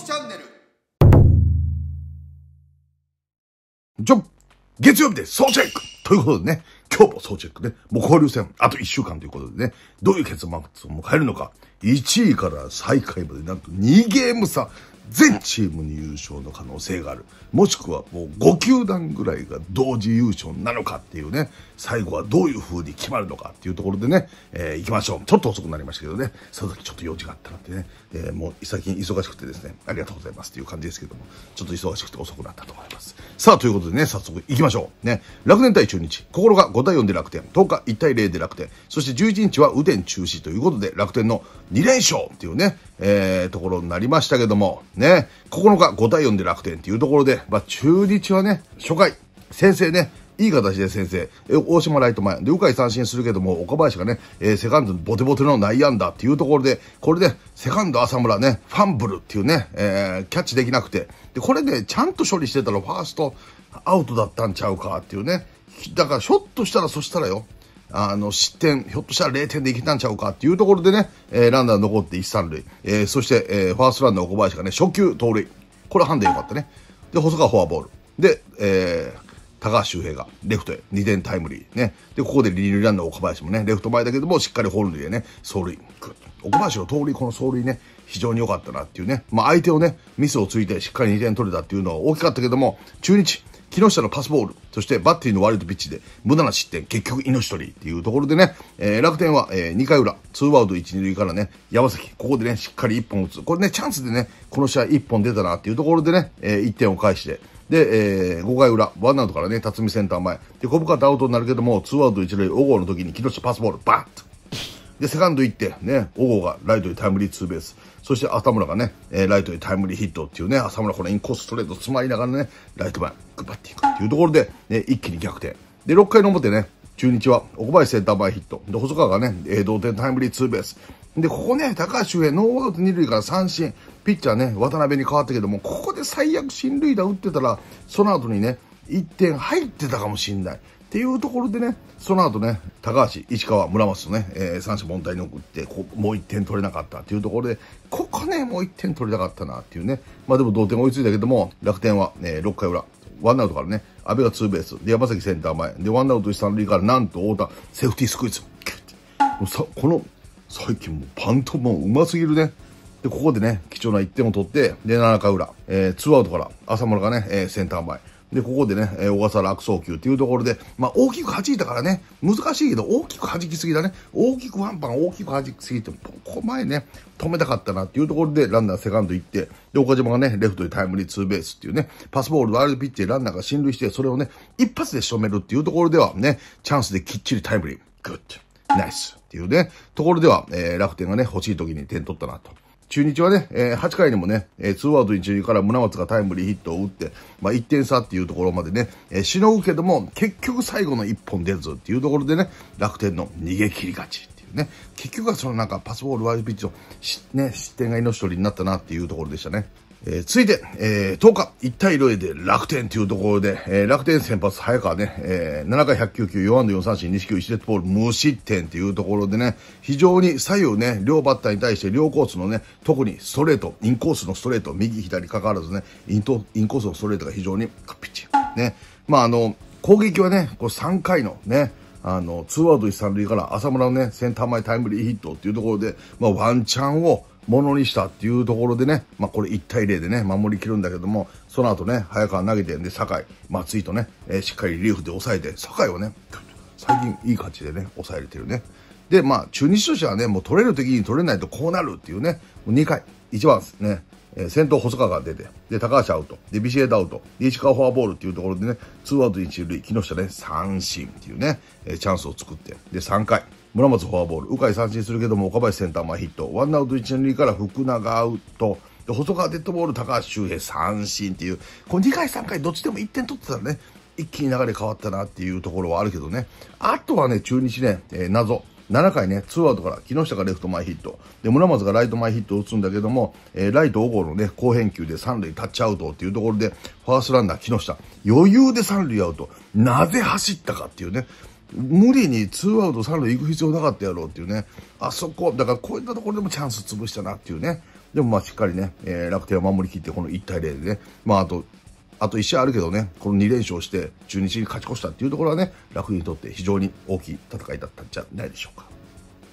キチャンネルじょ、月曜日で総チェックということでね今日も総チェックね。もう交流戦、あと1週間ということでね、どういう結末を迎えるのか。1位から最下位までなんと2ゲーム差。全チームに優勝の可能性がある。もしくはもう5球団ぐらいが同時優勝なのかっていうね、最後はどういう風に決まるのかっていうところでね、えー、行きましょう。ちょっと遅くなりましたけどね、その時ちょっと用事があったなってね、えー、もう最近忙しくてですね、ありがとうございますっていう感じですけども、ちょっと忙しくて遅くなったと思います。さあ、ということでね、早速行きましょう。ね、楽年対中日、心が5対4で楽天、10日1対0で楽天、そして11日は雨天中止ということで、楽天の2連勝っていうね、えー、ところになりましたけども、ね、9日5対4で楽天っていうところで、まあ、中日はね、初回、先生ね、いい形で先生、大島ライト前、で、鵜飼三振するけども、岡林がね、えー、セカンドボテボテの内野安打っていうところで、これで、セカンド浅村ね、ファンブルっていうね、えー、キャッチできなくて、で、これで、ちゃんと処理してたら、ファーストアウトだったんちゃうかっていうね、だからひょっとしたら、そしたらよ、あの、失点、ひょっとしたら0点でいけたんちゃうかっていうところでね、えー、ランナー残って1、3塁、えー、そして、えー、ファーストランナー小林がね、初球盗塁。これハンデよかったね。で、細川フォアボール。で、えー、高橋周平がレフトへ2点タイムリー。ね。で、ここでリリーランナー岡林もね、レフト前だけども、しっかり本塁でね、走塁。岡林の盗塁、この走塁ね、非常に良かったなっていうね。まあ、相手をね、ミスをついてしっかり2点取れたっていうのは大きかったけども、中日、木下のパスボール、そしてバッテリーのワイルドピッチで、無駄な失点、結局命取りっていうところでね、えー、楽天は、えー、2回裏、2アウト1、2塁からね、山崎、ここでね、しっかり1本打つ。これね、チャンスでね、この試合1本出たなっていうところでね、えー、1点を返して、で、えー、5回裏、ワンアウトからね、辰巳センター前。で、小深田アウトになるけども、2アウト1塁、小号の時に木下パスボール、バーッと。で、セカンド行って、ね、小号がライトにタイムリーツーベース。そして浅村がね、えー、ライトにタイムリーヒットっていうね、浅村このインコースストレート詰まりながらね、ライト前、グバッていくとっていうところで、ね、一気に逆転。で、6回の表ね、中日は、奥林センター前ヒット。で、細川がね、えー、同点タイムリーツーベース。で、ここね、高橋周平、ノーアウト2塁から三振。ピッチャーね、渡辺に変わったけども、ここで最悪進塁打打ってたら、その後にね、1点入ってたかもしれない。っていうところでね、その後ね、高橋、市川、村松とね、えー、三者凡退に送ってこ、もう1点取れなかったっていうところで、ここね、もう1点取りたかったなっていうね。まあでも同点追いついたけども、楽天は、ね、6回裏、ワンアウトからね、阿部がツーベース、で、山崎センター前、で、ワンアウト一三塁から、なんと太田、セーフティースクイズ。さこの、最近もうパントもうますぎるね。で、ここでね、貴重な1点を取って、で、7回裏、えー、ツーアウトから、浅村がね、えー、センター前、で、ここでね、えー、小笠原悪送球っていうところで、まあ、大きく弾いたからね、難しいけど、大きく弾きすぎだね。大きくワンパン、大きく弾きすぎて、ここ前ね、止めたかったなっていうところで、ランナーセカンド行って、で、岡島がね、レフトでタイムリーツーベースっていうね、パスボールワールドピッチでランナーが進塁して、それをね、一発で仕留めるっていうところではね、チャンスできっちりタイムリー。グッド。ナイス。っていうね、ところでは、えー、楽天がね、欲しい時に点取ったなと。中日はね、えー、8回にもね、えー、2アウト1塁から村松がタイムリーヒットを打って、まあ、1点差っていうところまでね、えー、しのぐけども、結局最後の1本出るぞっていうところでね、楽天の逃げ切り勝ちっていうね、結局はそのなんかパスボールワイルピッチの、ね、失点が命取りになったなっていうところでしたね。えー、ついて、えー、10日、1対0で楽天というところで、えー、楽天先発、早川ね、えー、7回109球、4安打4三振、西球、1デッドボール、無失点というところでね、非常に左右ね、両バッターに対して両コースのね、特にストレート、インコースのストレート、右左かかわらずね、イントインコースのストレートが非常にカピッチ。ね、まああの、攻撃はね、こう3回のね、あの、ツーアウト一三塁から浅村のね、センター前タイムリーヒットっていうところで、まあ、ワンチャンを、ものにしたっていうところでね、まあ、これ1対0でね、守りきるんだけども、その後ね、早川投げてんで、酒井、松井とね、えー、しっかりリリーフで抑えて、酒井をね、最近いい感じでね、抑えれてるね。で、まあ、中日としてはね、もう取れる時に取れないとこうなるっていうね、もう2回、1番ですね、えー、先頭細川が出て、で、高橋アウト、で、ビシエドアウト、で、石川フォアボールっていうところでね、ツーアウト一塁、木下ね、三振っていうね、えー、チャンスを作って、で、3回、村松フォアボール、鵜飼三振するけども岡林センター前ヒット、ワンアウト一塁から福永アウト、で細川デッドボール、高橋周平三振っていう、こう2回、3回、どっちでも1点取ってたらね、一気に流れ変わったなっていうところはあるけどね、あとはね、中日ね、えー、謎。7回ね、ツーアウトから木下がレフト前ヒット、で村松がライト前ヒットを打つんだけども、えー、ライト5号のね、好返球で三塁タッチアウトっていうところで、ファーストランナー木下、余裕で三塁アウト、なぜ走ったかっていうね、無理にツーアウト三塁行く必要なかったやろうっていうね。あそこ、だからこういったところでもチャンス潰したなっていうね。でもまあしっかりね、えー、楽天は守りきってこの1対0でね、まああと、あと1試合あるけどね、この2連勝して中日に勝ち越したっていうところはね、楽にとって非常に大きい戦いだったんじゃないでしょうか。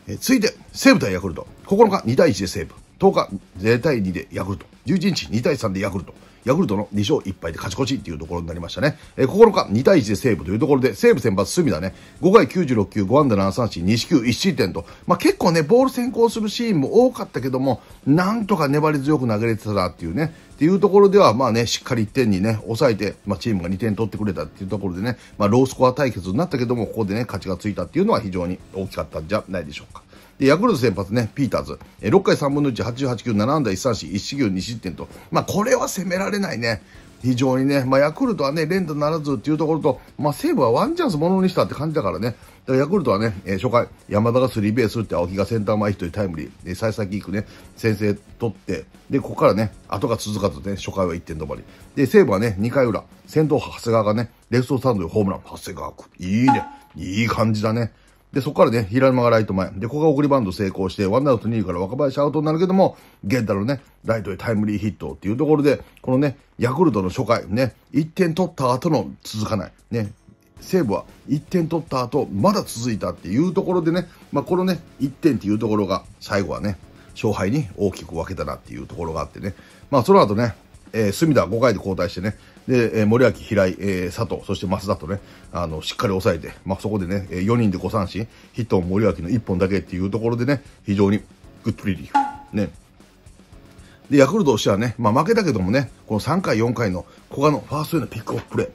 えー、続いて、西武対ヤクルト。9日2対1で西武。10日0対2でヤクルト。11日2対3でヤクルト。ヤクルトの2勝1敗で勝ち越していうところになりましたね。えー、9日、2対1で西武というところで、西武先発隅田ね、5回96球、5安打7三振、2四球、1失点と、まあ、結構ね、ボール先行するシーンも多かったけども、なんとか粘り強く投げれてたなっていうね、っていうところでは、まあね、しっかり1点にね、抑えて、まあ、チームが2点取ってくれたっていうところでね、まあ、ロースコア対決になったけども、ここでね、勝ちがついたっていうのは非常に大きかったんじゃないでしょうか。で、ヤクルト先発ね、ピーターズ、え6回3分の1、88球、7安打、1三振、1四球、2失点と、まあ、これは攻められないね。非常にね、まあ、ヤクルトはね、連打ならずっていうところと、まあ、西武はワンチャンスものにしたって感じだからね、だからヤクルトはね、えー、初回、山田がスリーベース打って、青木がセンター前一人タイムリー、え最先いくね、先制取って、で、ここからね、後が続かずね、初回は1点止まり。で、西武はね、2回裏、先頭、長谷川がね、レフトスタンドでホームラン、長谷川くいいね、いい感じだね。で、そこからね、平沼がライト前。で、ここが送りバンド成功して、ワンアウト2位から若林アウトになるけども、源太郎ね、ライトへタイムリーヒットっていうところで、このね、ヤクルトの初回、ね、1点取った後の続かない。ね、西武は1点取った後、まだ続いたっていうところでね、まあ、このね、1点っていうところが、最後はね、勝敗に大きく分けたなっていうところがあってね、まあ、その後ね、えー、隅田5回で交代してね、で、えー、森脇、平井、えー、佐藤、そして増田とね、あの、しっかり抑えて、まあ、そこでね、4人で5三振、ヒットを森脇の1本だけっていうところでね、非常にグッドリリーフ。ね。で、ヤクルトとしてはね、まあ、負けたけどもね、この3回、4回の古賀のファーストへのピックオフプレー。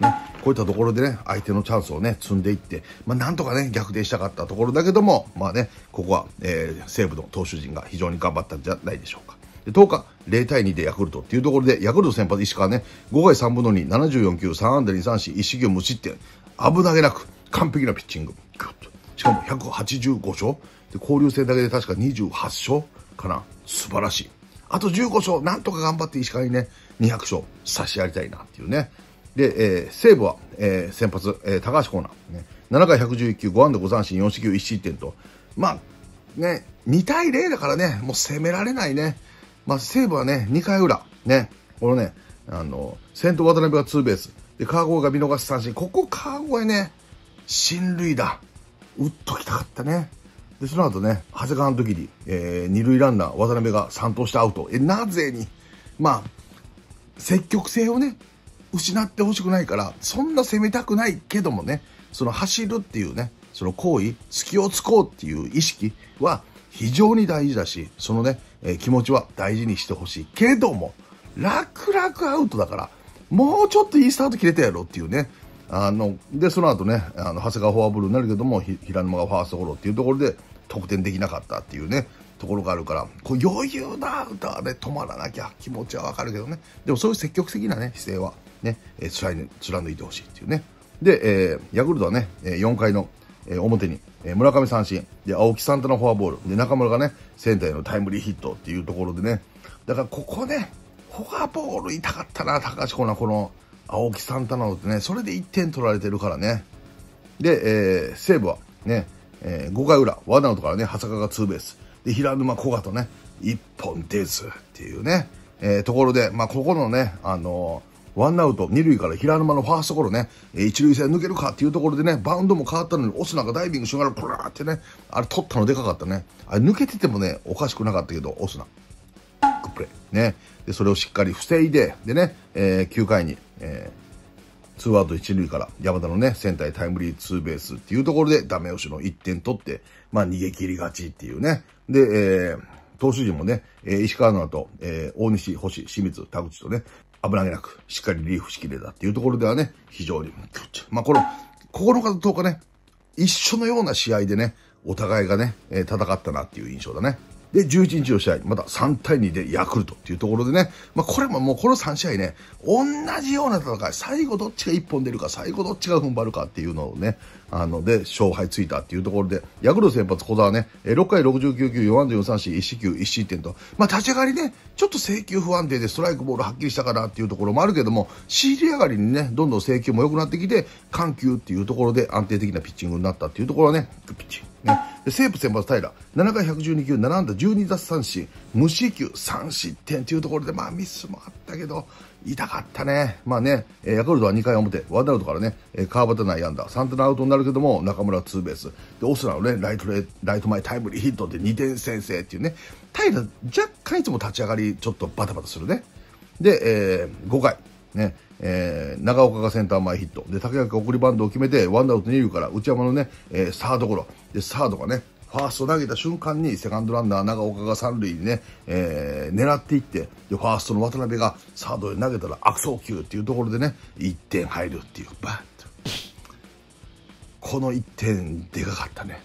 ね、こういったところでね、相手のチャンスをね、積んでいって、まあ、なんとかね、逆転したかったところだけども、まあね、ここは、えー、西武の投手陣が非常に頑張ったんじゃないでしょうか。10日、0対2でヤクルトっていうところで、ヤクルト先発石川ね、5回3分の2、74球、3安打2 3振、一四球無失点、危なげなく、完璧なピッチング。しかも185勝で、交流戦だけで確か28勝かな。素晴らしい。あと15勝、なんとか頑張って石川にね、200勝差し上げたいなっていうね。で、えー、西武は、えー、先発、えー、高橋コーナー、ね、7回111球、5安打5三振、4四球1失点と、まあ、ね、2対0だからね、もう攻められないね。まあ、西武はね、2回裏、ね、このね、あの、先頭渡辺がツーベース、で、川越が見逃し三振、ここ川越ね、進塁打、打っときたかったね。で、その後ね、長谷川の時に、えー、二塁ランナー、渡辺が3投してアウト。え、なぜに、まあ、積極性をね、失ってほしくないから、そんな攻めたくないけどもね、その走るっていうね、その行為、隙を突こうっていう意識は、非常に大事だし、そのね、えー、気持ちは大事にしてほしい。けども、楽々アウトだから、もうちょっといいスタート切れたやろっていうね。あの、で、その後ね、あの、長谷川フォアボールになるけども、平沼がファーストゴロっていうところで、得点できなかったっていうね、ところがあるから、こう余裕な歌で止まらなきゃ気持ちはわかるけどね。でもそういう積極的なね、姿勢はね、えー、貫いてほしいっていうね。で、えー、ヤクルトはね、4回の表にえー、村上三振、で、青木さんとのフォアボール、で、中村がね、センターへのタイムリーヒットっていうところでね、だからここね、フォアボール痛かったな、高橋コーこの青木サンタなのってね、それで1点取られてるからね。で、えー、西武はね、えー、5回裏、ワナウトからね、長谷川がツーベース。で、平沼古賀とね、1本ですっていうね、えー、ところで、まあ、ここのね、あのーワンアウト、二塁から平沼のファーストゴロね、一塁線抜けるかっていうところでね、バウンドも変わったのに、オスナがダイビングしながら、プラーってね、あれ取ったのでかかったね。あれ抜けててもね、おかしくなかったけど、オスナ。グップレね。で、それをしっかり防いで、でね、えー、9回に、えー、ツーアウト一塁から山田のね、センターへタイムリーツーベースっていうところでダメ押しの1点取って、まあ逃げ切りがちっていうね。で、えー、投手陣もね、えー、石川の後、えー、大西、星、清水、田口とね、危なげなく、しっかりリーフしきれたっていうところではね、非常に、まあ、この、9日と10日ね、一緒のような試合でね、お互いがね、戦ったなっていう印象だね。で、11日の試合、また3対2でヤクルトっていうところでね、まあ、これももうこの3試合ね、同じような戦い、最後どっちが1本出るか、最後どっちが踏ん張るかっていうのをね、あの、で、勝敗ついたっていうところで、ヤクルト先発、小澤ね、6回69球、44三振、1四球、1失点と、まあ、立ち上がりね、ちょっと制球不安定でストライクボールはっきりしたかなっていうところもあるけども、仕入れ上がりにね、どんどん制球も良くなってきて、緩急っていうところで安定的なピッチングになったっていうところはね、ピッチング。ね、西武先発平7回112球7安打12奪三振無四球3失点というところで、まあ、ミスもあったけど痛かったね,、まあね、ヤクルトは2回表ワンアウトから、ね、川端内安打サンタナアウトになるけども中村ツーベースでオスナの、ね、ライトライト前タイムリーヒットで2点先制っていうね平若干いつも立ち上がりちょっとバタバタするねで、えー、5回ね、えー、長岡がセンター前ヒット。で、竹中が送りバンドを決めて、ワンアウト二塁から内山のね、えー、サードゴロ。で、サードがね、ファースト投げた瞬間にセカンドランナー長岡が三塁にね、えー、狙っていって、で、ファーストの渡辺がサードで投げたら悪送球っていうところでね、1点入るっていう、バッと。この1点でかかったね。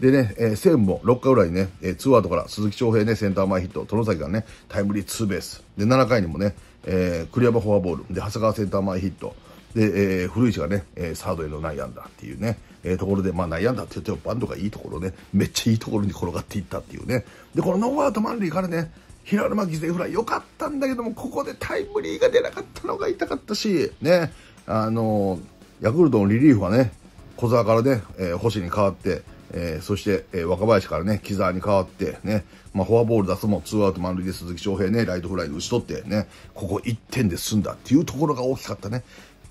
でね、えー、西武も6回裏にね、えー、ツーアウトから鈴木翔平ね、センター前ヒット、外崎がね、タイムリーツーベース。で、7回にもね、えー、栗山フォアボール、で、長谷川センター前ヒット、で、えー、古市がね、えー、サードへの内野安打っていうね、えー、ところで、まあ、内野安打って言ってもバンドがいいところね、めっちゃいいところに転がっていったっていうね。で、このノーアウト満塁からね、平沼犠牲フライ良かったんだけども、ここでタイムリーが出なかったのが痛かったし、ね、あのー、ヤクルトのリリーフはね、小沢からね、えー、星に変わって、えー、そして、えー、若林からね、木沢に変わって、ね、まあ、フォアボール出すも、ツーアウト満塁で鈴木翔平ね、ライトフライで打ち取ってね、ここ1点で済んだっていうところが大きかったね。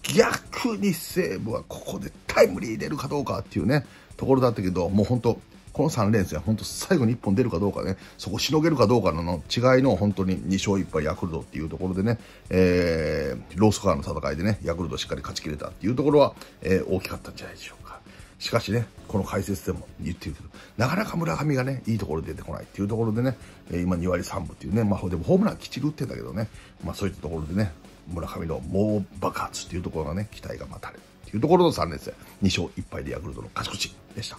逆に西武はここでタイムリー出るかどうかっていうね、ところだったけど、もう本当この3連戦、本当最後に1本出るかどうかね、そこしのげるかどうかの違いの本当に2勝1敗ヤクルトっていうところでね、えー、ロースコアの戦いでね、ヤクルトしっかり勝ち切れたっていうところは、えー、大きかったんじゃないでしょうか。しかしね、この解説でも言ってるけど、なかなか村上がね、いいところ出てこないっていうところでね、今2割3分っていうね、まあでもホームランきちり打ってんだけどね、まあそういったところでね、村上の猛爆発っていうところがね、期待が待たれるっていうところの3連戦、2勝1敗でヤクルトの勝ち越しでした。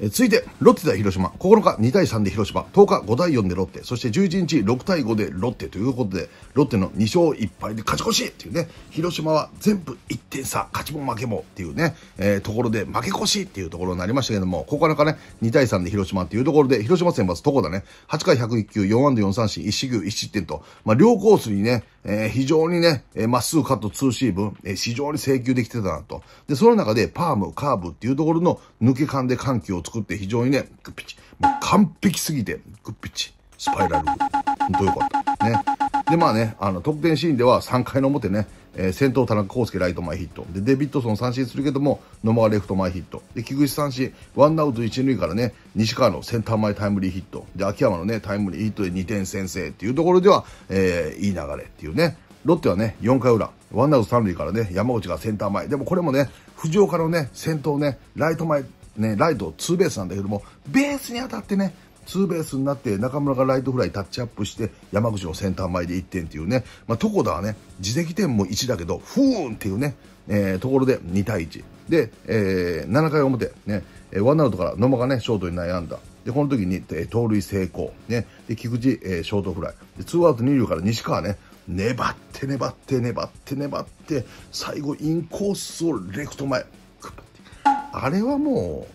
え続いて、ロッテ対広島。9日2対3で広島。10日5対4でロッテ。そして11日6対5でロッテということで、ロッテの2勝1敗で勝ち越しっていうね、広島は全部1点差、勝ちも負けもっていうね、えー、ところで負け越しっていうところになりましたけども、9日ね、2対3で広島っていうところで、広島戦はどこだね、8回101球、4安打4三振、1四球1失点と、まあ、両コースにね、えー、非常にね、えー、まっすぐカットツーシーブ、えー、非常に請求できてたなと。で、その中でパーム、カーブっていうところの抜け感で緩急を作って非常にね、グッピチ。もう完璧すぎて、グッピチ。スパイラル。どうよかった。ね。で、まあね、あの、得点シーンでは3回の表ね、えー、先頭田中康介ライト前ヒットでデビッドソン三振するけども野間がレフト前ヒットで菊池三振ワンアウト一塁からね西川のセンター前タイムリーヒットで秋山のねタイムリーヒットで2点先制っていうところでは、えー、いい流れっていうねロッテはね4回裏ワンアウト三塁からね山口がセンター前でもこれもね藤岡のね先頭ねライト前ねライトツーベースなんだけどもベースに当たってねツーベースになって中村がライトフライタッチアップして山口のセンター前で1点っていうね、まあ、床田はね自責点も1だけどふーんっていうね、えー、ところで2対1で、えー、7回表ねワンアウトから野間がねショートに悩んだでこの時に、えー、盗塁成功、ね、で菊池、えー、ショートフライでツーアウト2塁から西川ね粘って粘って粘って粘って最後インコースをレフト前あれはも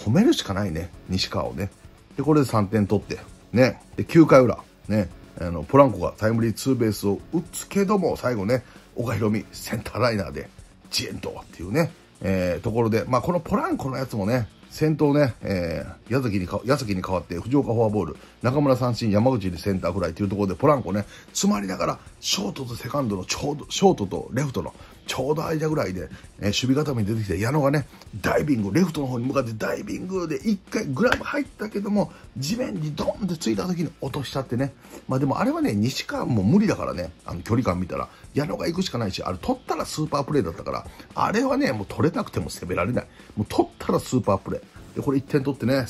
う褒めるしかないね西川をね。で、これで3点取って、ね。で、9回裏、ね。あの、ポランコがタイムリーツーベースを打つけども、最後ね、岡ろ美、センターライナーで、ジエントっていうね、えー、ところで、まあ、このポランコのやつもね、先頭ね、えー、矢崎にか、矢崎に代わって、藤岡フォアボール、中村三振、山口にセンターフライというところで、ポランコね、詰まりながら、ショートとセカンドのちょうど、ショートとレフトのちょうど間ぐらいで、えー、守備固めに出てきて、矢野がね、ダイビング、レフトの方に向かってダイビングで1回グラブ入ったけども、地面にドーンってついた時に落としちゃってね。まあでもあれはね、西川も無理だからね、あの距離感見たら、矢野が行くしかないし、あれ取ったらスーパープレイだったから、あれはね、もう取れなくても攻められない。もう取ったらスーパープレイ。で、これ1点取ってね、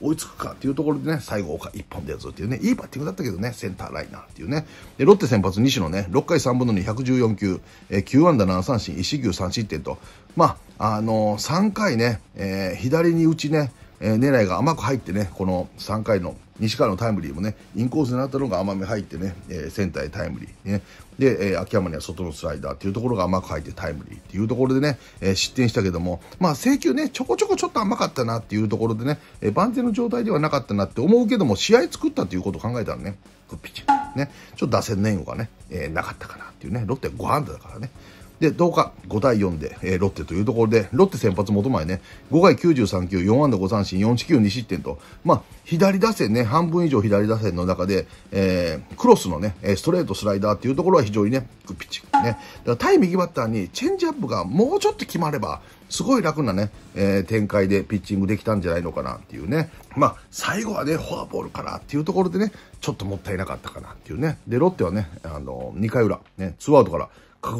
追いつくかっていうところでね、最後岡一本でやつっていうね、いいバッティングだったけどね、センターライナーっていうね。で、ロッテ先発西野ね、6回3分の2、114球、えー、9安打7三振、1牛3失点と、まあ、あのー、3回ね、えー、左に打ちね、えー、狙いが甘く入ってね、この3回の西川のタイムリーもね、インコースになったのが甘め入ってね、えー、センターへタイムリー、ね。で、えー、秋山には外のスライダーっていうところが甘く入ってタイムリーっていうところでね、えー、失点したけども、まあ制球ね、ちょこちょこちょっと甘かったなっていうところでね、えー、万全の状態ではなかったなって思うけども、試合作ったっていうことを考えたらね、グッピチね、ちょっと打線年後がね、えー、なかったかなっていうね、ロッテは5安打だからね。で、どう日、5対4で、えー、ロッテというところで、ロッテ先発元前ね、5回93球、4安打5三振、4四球2失点と、まあ、左打線ね、半分以上左打線の中で、えー、クロスのね、ストレート、スライダーっていうところは非常にね、ピッチングね。対右バッターにチェンジアップがもうちょっと決まれば、すごい楽なね、えー、展開でピッチングできたんじゃないのかなっていうね。まあ、最後はね、フォアボールからっていうところでね、ちょっともったいなかったかなっていうね。で、ロッテはね、あのー、2回裏、ね、ツーアウトから、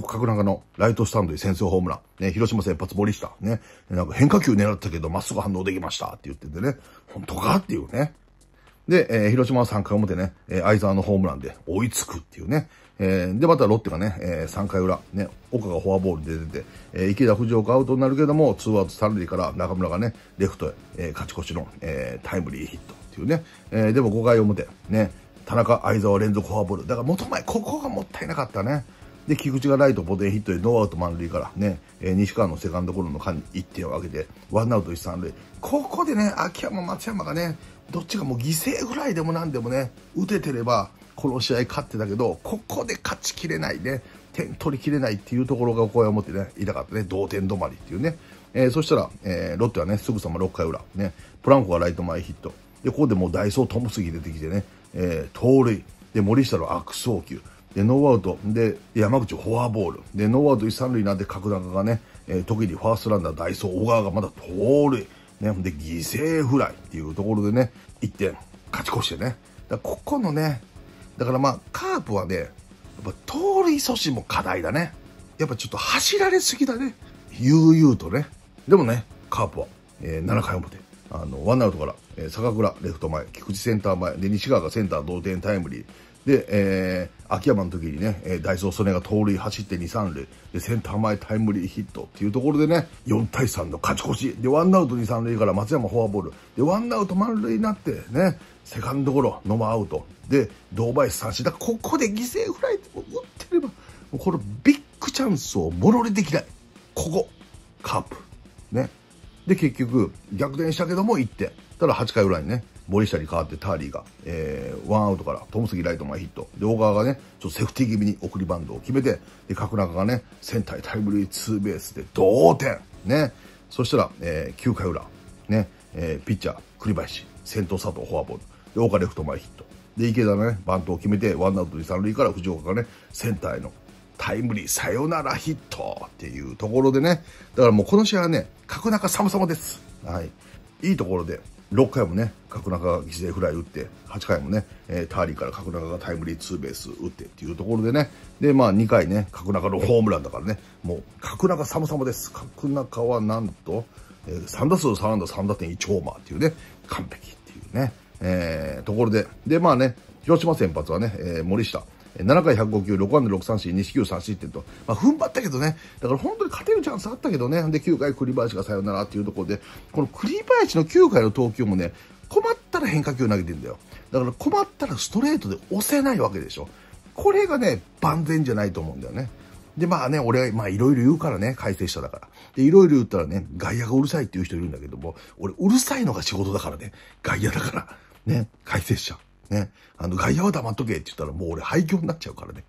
角中のライトスタンドに先制ホームラン。ね、広島先発森下。ね、なんか変化球狙ったけど、まっすぐ反応できましたって言っててね、本当かっていうね。で、えー、広島は3回表ね、えー、相沢のホームランで追いつくっていうね。えー、で、またロッテがね、えー、3回裏、ね、岡がフォアボールで出て、えー、池田藤岡アウトになるけども、ツーアウト3塁から中村がね、レフトへ、えー、勝ち越しの、えー、タイムリーヒットっていうね。えー、でも5回表、ね、田中相沢連続フォアボール。だから元前、ここがもったいなかったね。で、菊池がライトボデーヒットでノーアウト満塁からね、えー、西川のセカンドゴロの間に1点を挙げて、ワンアウト1、3塁。ここでね、秋山、松山がね、どっちがもう犠牲ぐらいでもなんでもね、打ててれば、この試合勝ってたけど、ここで勝ちきれないね、点取りきれないっていうところがここを思ってね、痛かったね、同点止まりっていうね。えー、そしたら、えー、ロッテはね、すぐさま6回裏、ね、ポランコがライト前ヒット。で、ここでもうダイソー、トムスギ出てきてね、えー、盗塁。で、森下の悪送球。で、ノーアウト、で、山口フォアボール。で、ノーアウト一三塁なんで角中がね、えー、特にファーストランナーダイソー、小川がまだ盗塁。ね、で、犠牲フライっていうところでね、1点勝ち越してね。だここのね、だからまあ、カープはね、やっぱ盗塁阻止も課題だね。やっぱちょっと走られすぎだね。悠々とね。でもね、カープは、えー、7回表、あの、ワンアウトから、えー、坂倉レフト前、菊池センター前、で、西川がセンター同点タイムリー、で、えー、秋山の時にね、えー、ダイソー曽根が盗塁走って2、3塁、で、センター前タイムリーヒットっていうところでね、4対3の勝ち越し、で、ワンアウト2、3塁から松山フォアボール、で、ワンアウト満塁になってね、セカンドゴロ、ノマアウト、で、堂林三振、だからここで犠牲フライを打ってれば、もうこのビッグチャンスをもろりできない。ここ、カープ。ね。で、結局、逆転したけども1点。ただ8回裏にね、森下に代わってターリーが、えー、ワンアウトから友杉ライト前ヒット。で、大川がね、ちょっとセーフティー気味に送りバンドを決めて、で、角中がね、センターへタイムリーツーベースで同点。ね。そしたら、えー、9回裏、ね、えー、ピッチャー、栗林、先頭佐藤フォアボール。で、川レフト前ヒット。で、池田がね、バントを決めて、ワンアウト二三塁から藤岡がね、センターへのタイムリーサヨナラヒットっていうところでね、だからもうこの試合はね、角中様々です。はい。いいところで、6回もね、角中が犠牲フライ打って、8回もね、えー、ターリーから角中がタイムリーツーベース打ってっていうところでね、で、まあ2回ね、角中のホームランだからね、もう角中さもです。角中はなんと、えー、3打数3安打3打点1オーマーっていうね、完璧っていうね、えー、ところで、で、まあね、広島先発はね、えー、森下、7回105球、6安打6三振、西球3失点と、まあ、踏ん張ったけどね、だから本当に勝てるチャンスあったけどね、で9回栗林がさよならっていうところで、この栗林の9回の投球もね、困ったら変化球投げてんだよ。だから困ったらストレートで押せないわけでしょ。これがね、万全じゃないと思うんだよね。で、まあね、俺、まあいろいろ言うからね、改正しただから。で、いろいろ言ったらね、外野がうるさいっていう人いるんだけども、俺うるさいのが仕事だからね、外野だから。ね、改正者。ね、あの、外野は黙っとけって言ったらもう俺廃墟になっちゃうからね。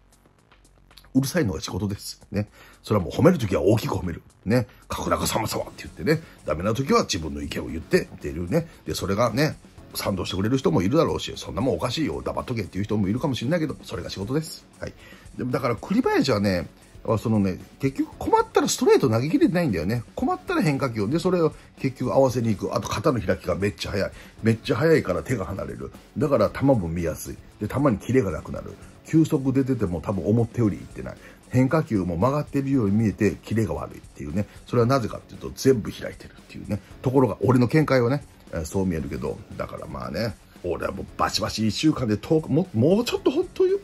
うるさいのが仕事です。ね。それはもう褒めるときは大きく褒める。ね。さまさまって言ってね。ダメなときは自分の意見を言って出るね。で、それがね、賛同してくれる人もいるだろうし、そんなもんおかしいよ、黙っとけっていう人もいるかもしれないけど、それが仕事です。はい。でもだから栗林はね、そのね、結局困ったらストレート投げきれてないんだよね。困ったら変化球で、それを結局合わせに行く。あと肩の開きがめっちゃ速い。めっちゃ速いから手が離れる。だから球も見やすい。で、球にキレがなくなる。球速出てても多分思ったよりいってない。変化球も曲がってるように見えて、キレが悪いっていうね。それはなぜかっていうと、全部開いてるっていうね。ところが、俺の見解はね、えそう見えるけど、だからまあね、俺はもうバチバチ1週間で10日、ももうちょっと本当に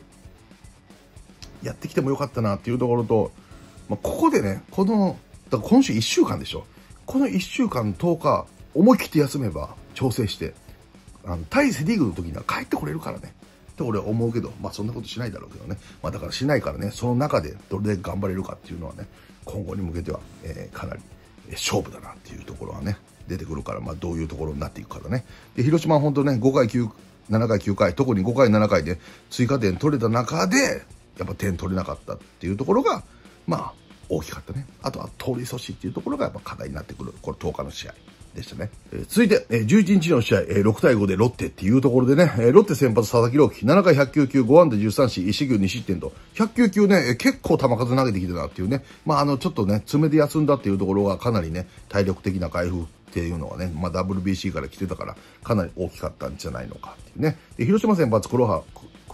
やってきてもよかったなっていうところと、まあ、ここでね、この、だ今週1週間でしょ。この1週間10日、思い切って休めば調整して、あの、対セリーグの時には帰ってこれるからね。って俺は思うけど、まあそんなことしないだろうけどね。まあだからしないからね、その中でどれだけ頑張れるかっていうのはね、今後に向けては、えー、かなり勝負だなっていうところはね、出てくるから、まあどういうところになっていくからね。で、広島は本当ね、5回9、7回9回、特に5回7回で追加点取れた中で、やっぱ点取れなかったっていうところが、まあ、大きかったね。あとは通り阻止っていうところがやっぱ課題になってくる、これ10日の試合。でしたね。えー、続いて、えー、11日の試合、えー、6対5でロッテっていうところでね、えー、ロッテ先発佐々木朗希、7回1 0 9球5安打13四、石牛2失点と、1 0 9球ね、えー、結構球数投げてきてたなっていうね、まああの、ちょっとね、爪で休んだっていうところがかなりね、体力的な回復っていうのはね、まあ、WBC から来てたから、かなり大きかったんじゃないのかっていうね。で広島先発黒羽、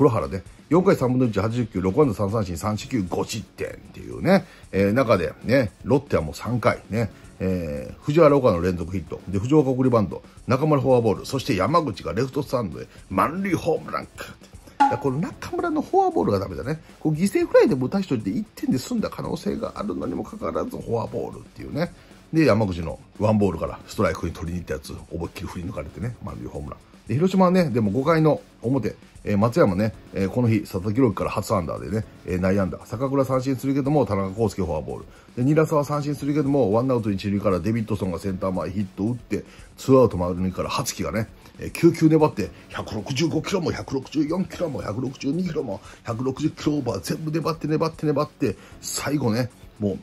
黒原ね、4回3分の1、89、6安打3三振、3四球、5失点っていうね、えー、中でね、ロッテはもう3回ね、えー、藤原岡の連続ヒット、で、藤岡送りバント、中村フォアボール、そして山口がレフトスタンドへ満塁ホームランか。この中村のフォアボールがダメだね。こう犠牲フライでも打たしといて1点で済んだ可能性があるのにもかかわらずフォアボールっていうね。で、山口のワンボールからストライクに取りに行ったやつ、思いっきり振り抜かれてね、満塁ホームラン。で、広島はね、でも5回の表、えー、松山ね、えー、この日、佐々木朗希から初アンダーでね、えー、内安打。坂倉三振するけども、田中康介フォアボール。で、ニラサは三振するけども、ワンアウト一塁からデビッドソンがセンター前ヒット打って、ツーアウト丸きから初期がね、えー、9球粘って、165キロも164キロも162キロも160キロオーバー全部粘って粘って粘って、最後ね、もう、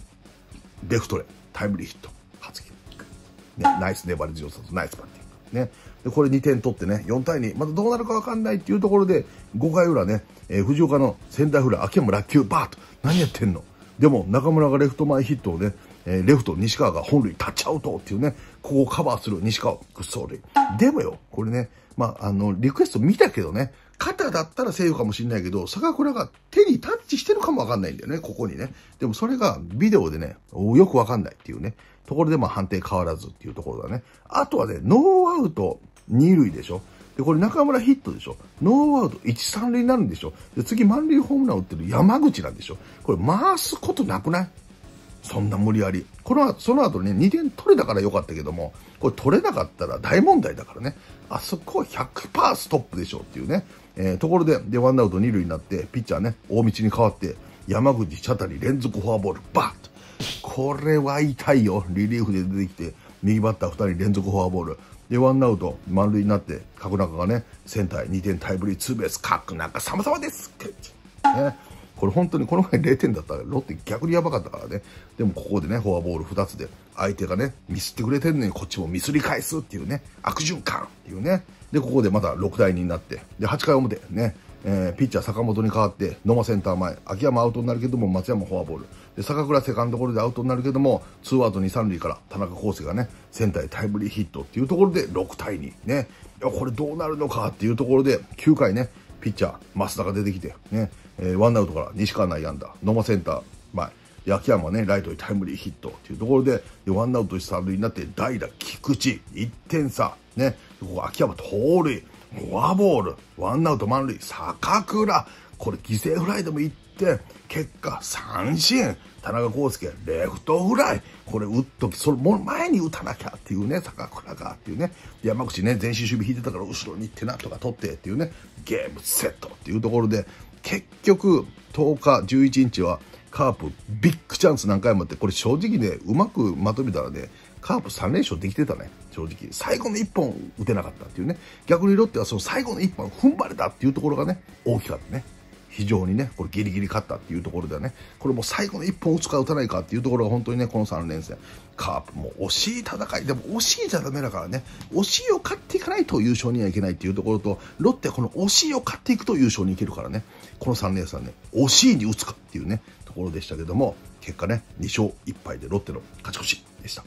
レフトでタイムリーヒット。初期。ね、ナイス粘り強さとナイスバッティング。ね、でこれ2点取ってね、4対2、またどうなるかわかんないっていうところで、5回裏ね、えー、藤岡の仙台フラー、秋山落球、バーと、何やってんのでも、中村がレフト前ヒットをね、えー、レフト、西川が本塁タッチアウトっていうね、ここをカバーする西川、ぐっそ塁。でもよ、これね、まあ、あの、リクエスト見たけどね、肩だったらセーフかもしれないけど、坂倉が手にタッチしてるかもわかんないんだよね、ここにね。でもそれがビデオでね、よくわかんないっていうね、ところでまあ判定変わらずっていうところだね。あとはね、ノーアウト2塁でしょ。で、これ中村ヒットでしょ。ノーアウト1、3塁になるんでしょ。で、次満塁ホームラン打ってる山口なんでしょ。これ回すことなくないそんな無理やり。この、その後ね、2点取れたから良かったけども、これ取れなかったら大問題だからね。あそこ100%ストップでしょっていうね。えー、ところで、で、ワンアウト2塁になって、ピッチャーね、大道に変わって、山口、茶谷連続フォアボール、バーッと。これは痛いよ。リリーフで出てきて、右バッター2人連続フォアボール。で、ワンアウト、満塁になって、角中がね、センターへ2点タイムリーツーベース、角中様々ですね。これ本当にこの前0点だったら、ロッテ逆にやばかったからね。でもここでね、フォアボール2つで、相手がね、ミスってくれてんのにこっちもミスり返すっていうね、悪循環っていうね。で、ここでまた6対2になって、で、8回表、ね、えー、ピッチャー坂本に代わって、野間センター前、秋山アウトになるけども、松山フォアボール。で坂倉セカンドゴロでアウトになるけども、ツーアウト2、3塁から田中康介がね、センターへタイムリーヒットっていうところで6対2。ね。これどうなるのかっていうところで、9回ね、ピッチャー、増田が出てきて、ね、えー、ワンアウトから西川内野安打、野間センター前、秋山ね、ライトにタイムリーヒットっていうところで、でワンアウト三塁になって代打、菊池、1点差、ね、ここ秋山盗塁、フォアボール、ワンアウト満塁、坂倉、これ犠牲フライでも1っ結果三振田中康介レフトフライこれ打っときそれも前に打たなきゃっていうね高倉がっていうね山口ね前進守備引いてたから後ろに行ってなんとか取ってっていうねゲームセットっていうところで結局10日11日はカープビッグチャンス何回もあってこれ正直ねうまくまとめたらねカープ3連勝できてたね正直最後の1本打てなかったっていうね逆にロッテはその最後の1本踏ん張れたっていうところがね大きかったね非常にね、これギリギリ勝ったっていうところでね、これも最後の1本打つか打たないかっていうところが本当にね、この3連戦、カープも惜しい戦い、でも惜しいじゃダメだからね、惜しいを勝っていかないと優勝にはいけないっていうところと、ロッテはこの惜しいを勝っていくと優勝にいけるからね、この3連戦ね、惜しいに打つかっていうね、ところでしたけども、結果ね、2勝1敗でロッテの勝ち越しでした。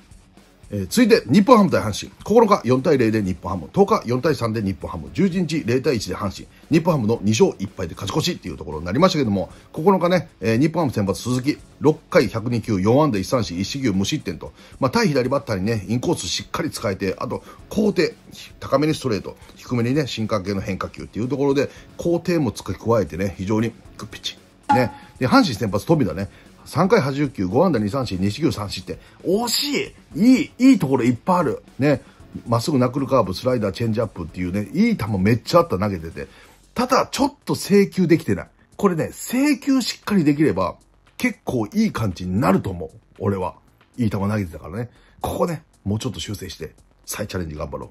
えー、続いて、日本ハム対阪神。9日4対0で日本ハム。10日4対3で日本ハム。11日0対1で阪神。日本ハムの2勝1敗で勝ち越しっていうところになりましたけども、9日ね、えー、日本ハム先発鈴木、6回102球、4安打1三振、1四球無失点と、まあ、対左バッターにね、インコースしっかり使えて、あと、高低、高めにストレート、低めにね、進化系の変化球っていうところで、高低も付け加えてね、非常に、ピッチ。ね。で、阪神先発、富田ね。3回89、5安打2三振、2四球3って、惜しいいい、いいところいっぱいある。ね。まっすぐナックルカーブ、スライダー、チェンジアップっていうね、いい球めっちゃあった投げてて。ただ、ちょっと請求できてない。これね、請求しっかりできれば、結構いい感じになると思う。俺は。いい球投げてたからね。ここね、もうちょっと修正して、再チャレンジ頑張ろ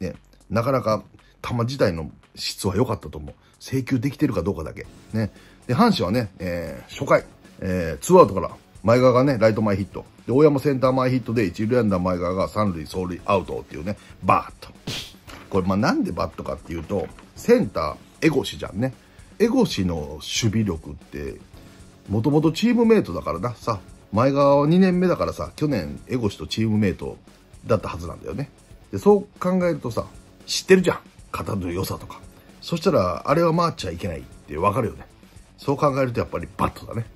う。ね。なかなか、球自体の質は良かったと思う。請求できてるかどうかだけ。ね。で、阪神はね、えー、初回、えー、ツーアウトから前川がね、ライト前ヒット。で、大山センター前ヒットで一塁ダー前川が三塁走塁アウトっていうね、バーッと。これ、まあ、なんでバットかっていうと、センター、エゴシじゃんね。エゴシの守備力って、もともとチームメイトだからな。さ、前川は2年目だからさ、去年エゴシとチームメイトだったはずなんだよね。で、そう考えるとさ、知ってるじゃん。肩の良さとか。そしたら、あれは回っちゃいけないってわかるよね。そう考えるとやっぱりバットだね。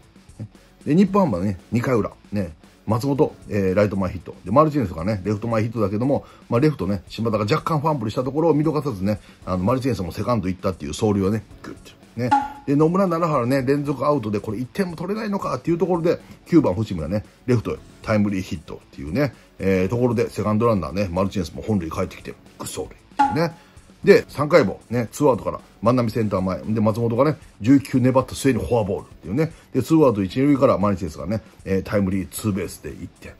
で、日本ハムはね、2回裏、ね、松本、えー、ライト前ヒット。で、マルチネスがね、レフト前ヒットだけども、まあ、レフトね、島田が若干ファンブルしたところを見逃さずね、あの、マルチネスもセカンド行ったっていう走塁はね、グッね。で、野村、奈良原ね、連続アウトで、これ1点も取れないのかっていうところで、9番、星村ね、レフトタイムリーヒットっていうね、えー、ところで、セカンドランナーね、マルチネスも本塁帰ってきて、グッソーね。で、3回もね、ツーアウトから万波センター前。で、松本がね、19粘った末にフォアボールっていうね。で、ツーアウト1塁からマニチェスがね、えー、タイムリーツーベースで1点。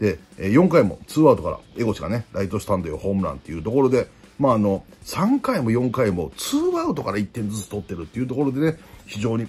で、えー、4回もツーアウトからエゴチがね、ライトスタンドへホームランっていうところで、まああの、3回も4回もツーアウトから1点ずつ取ってるっていうところでね、非常に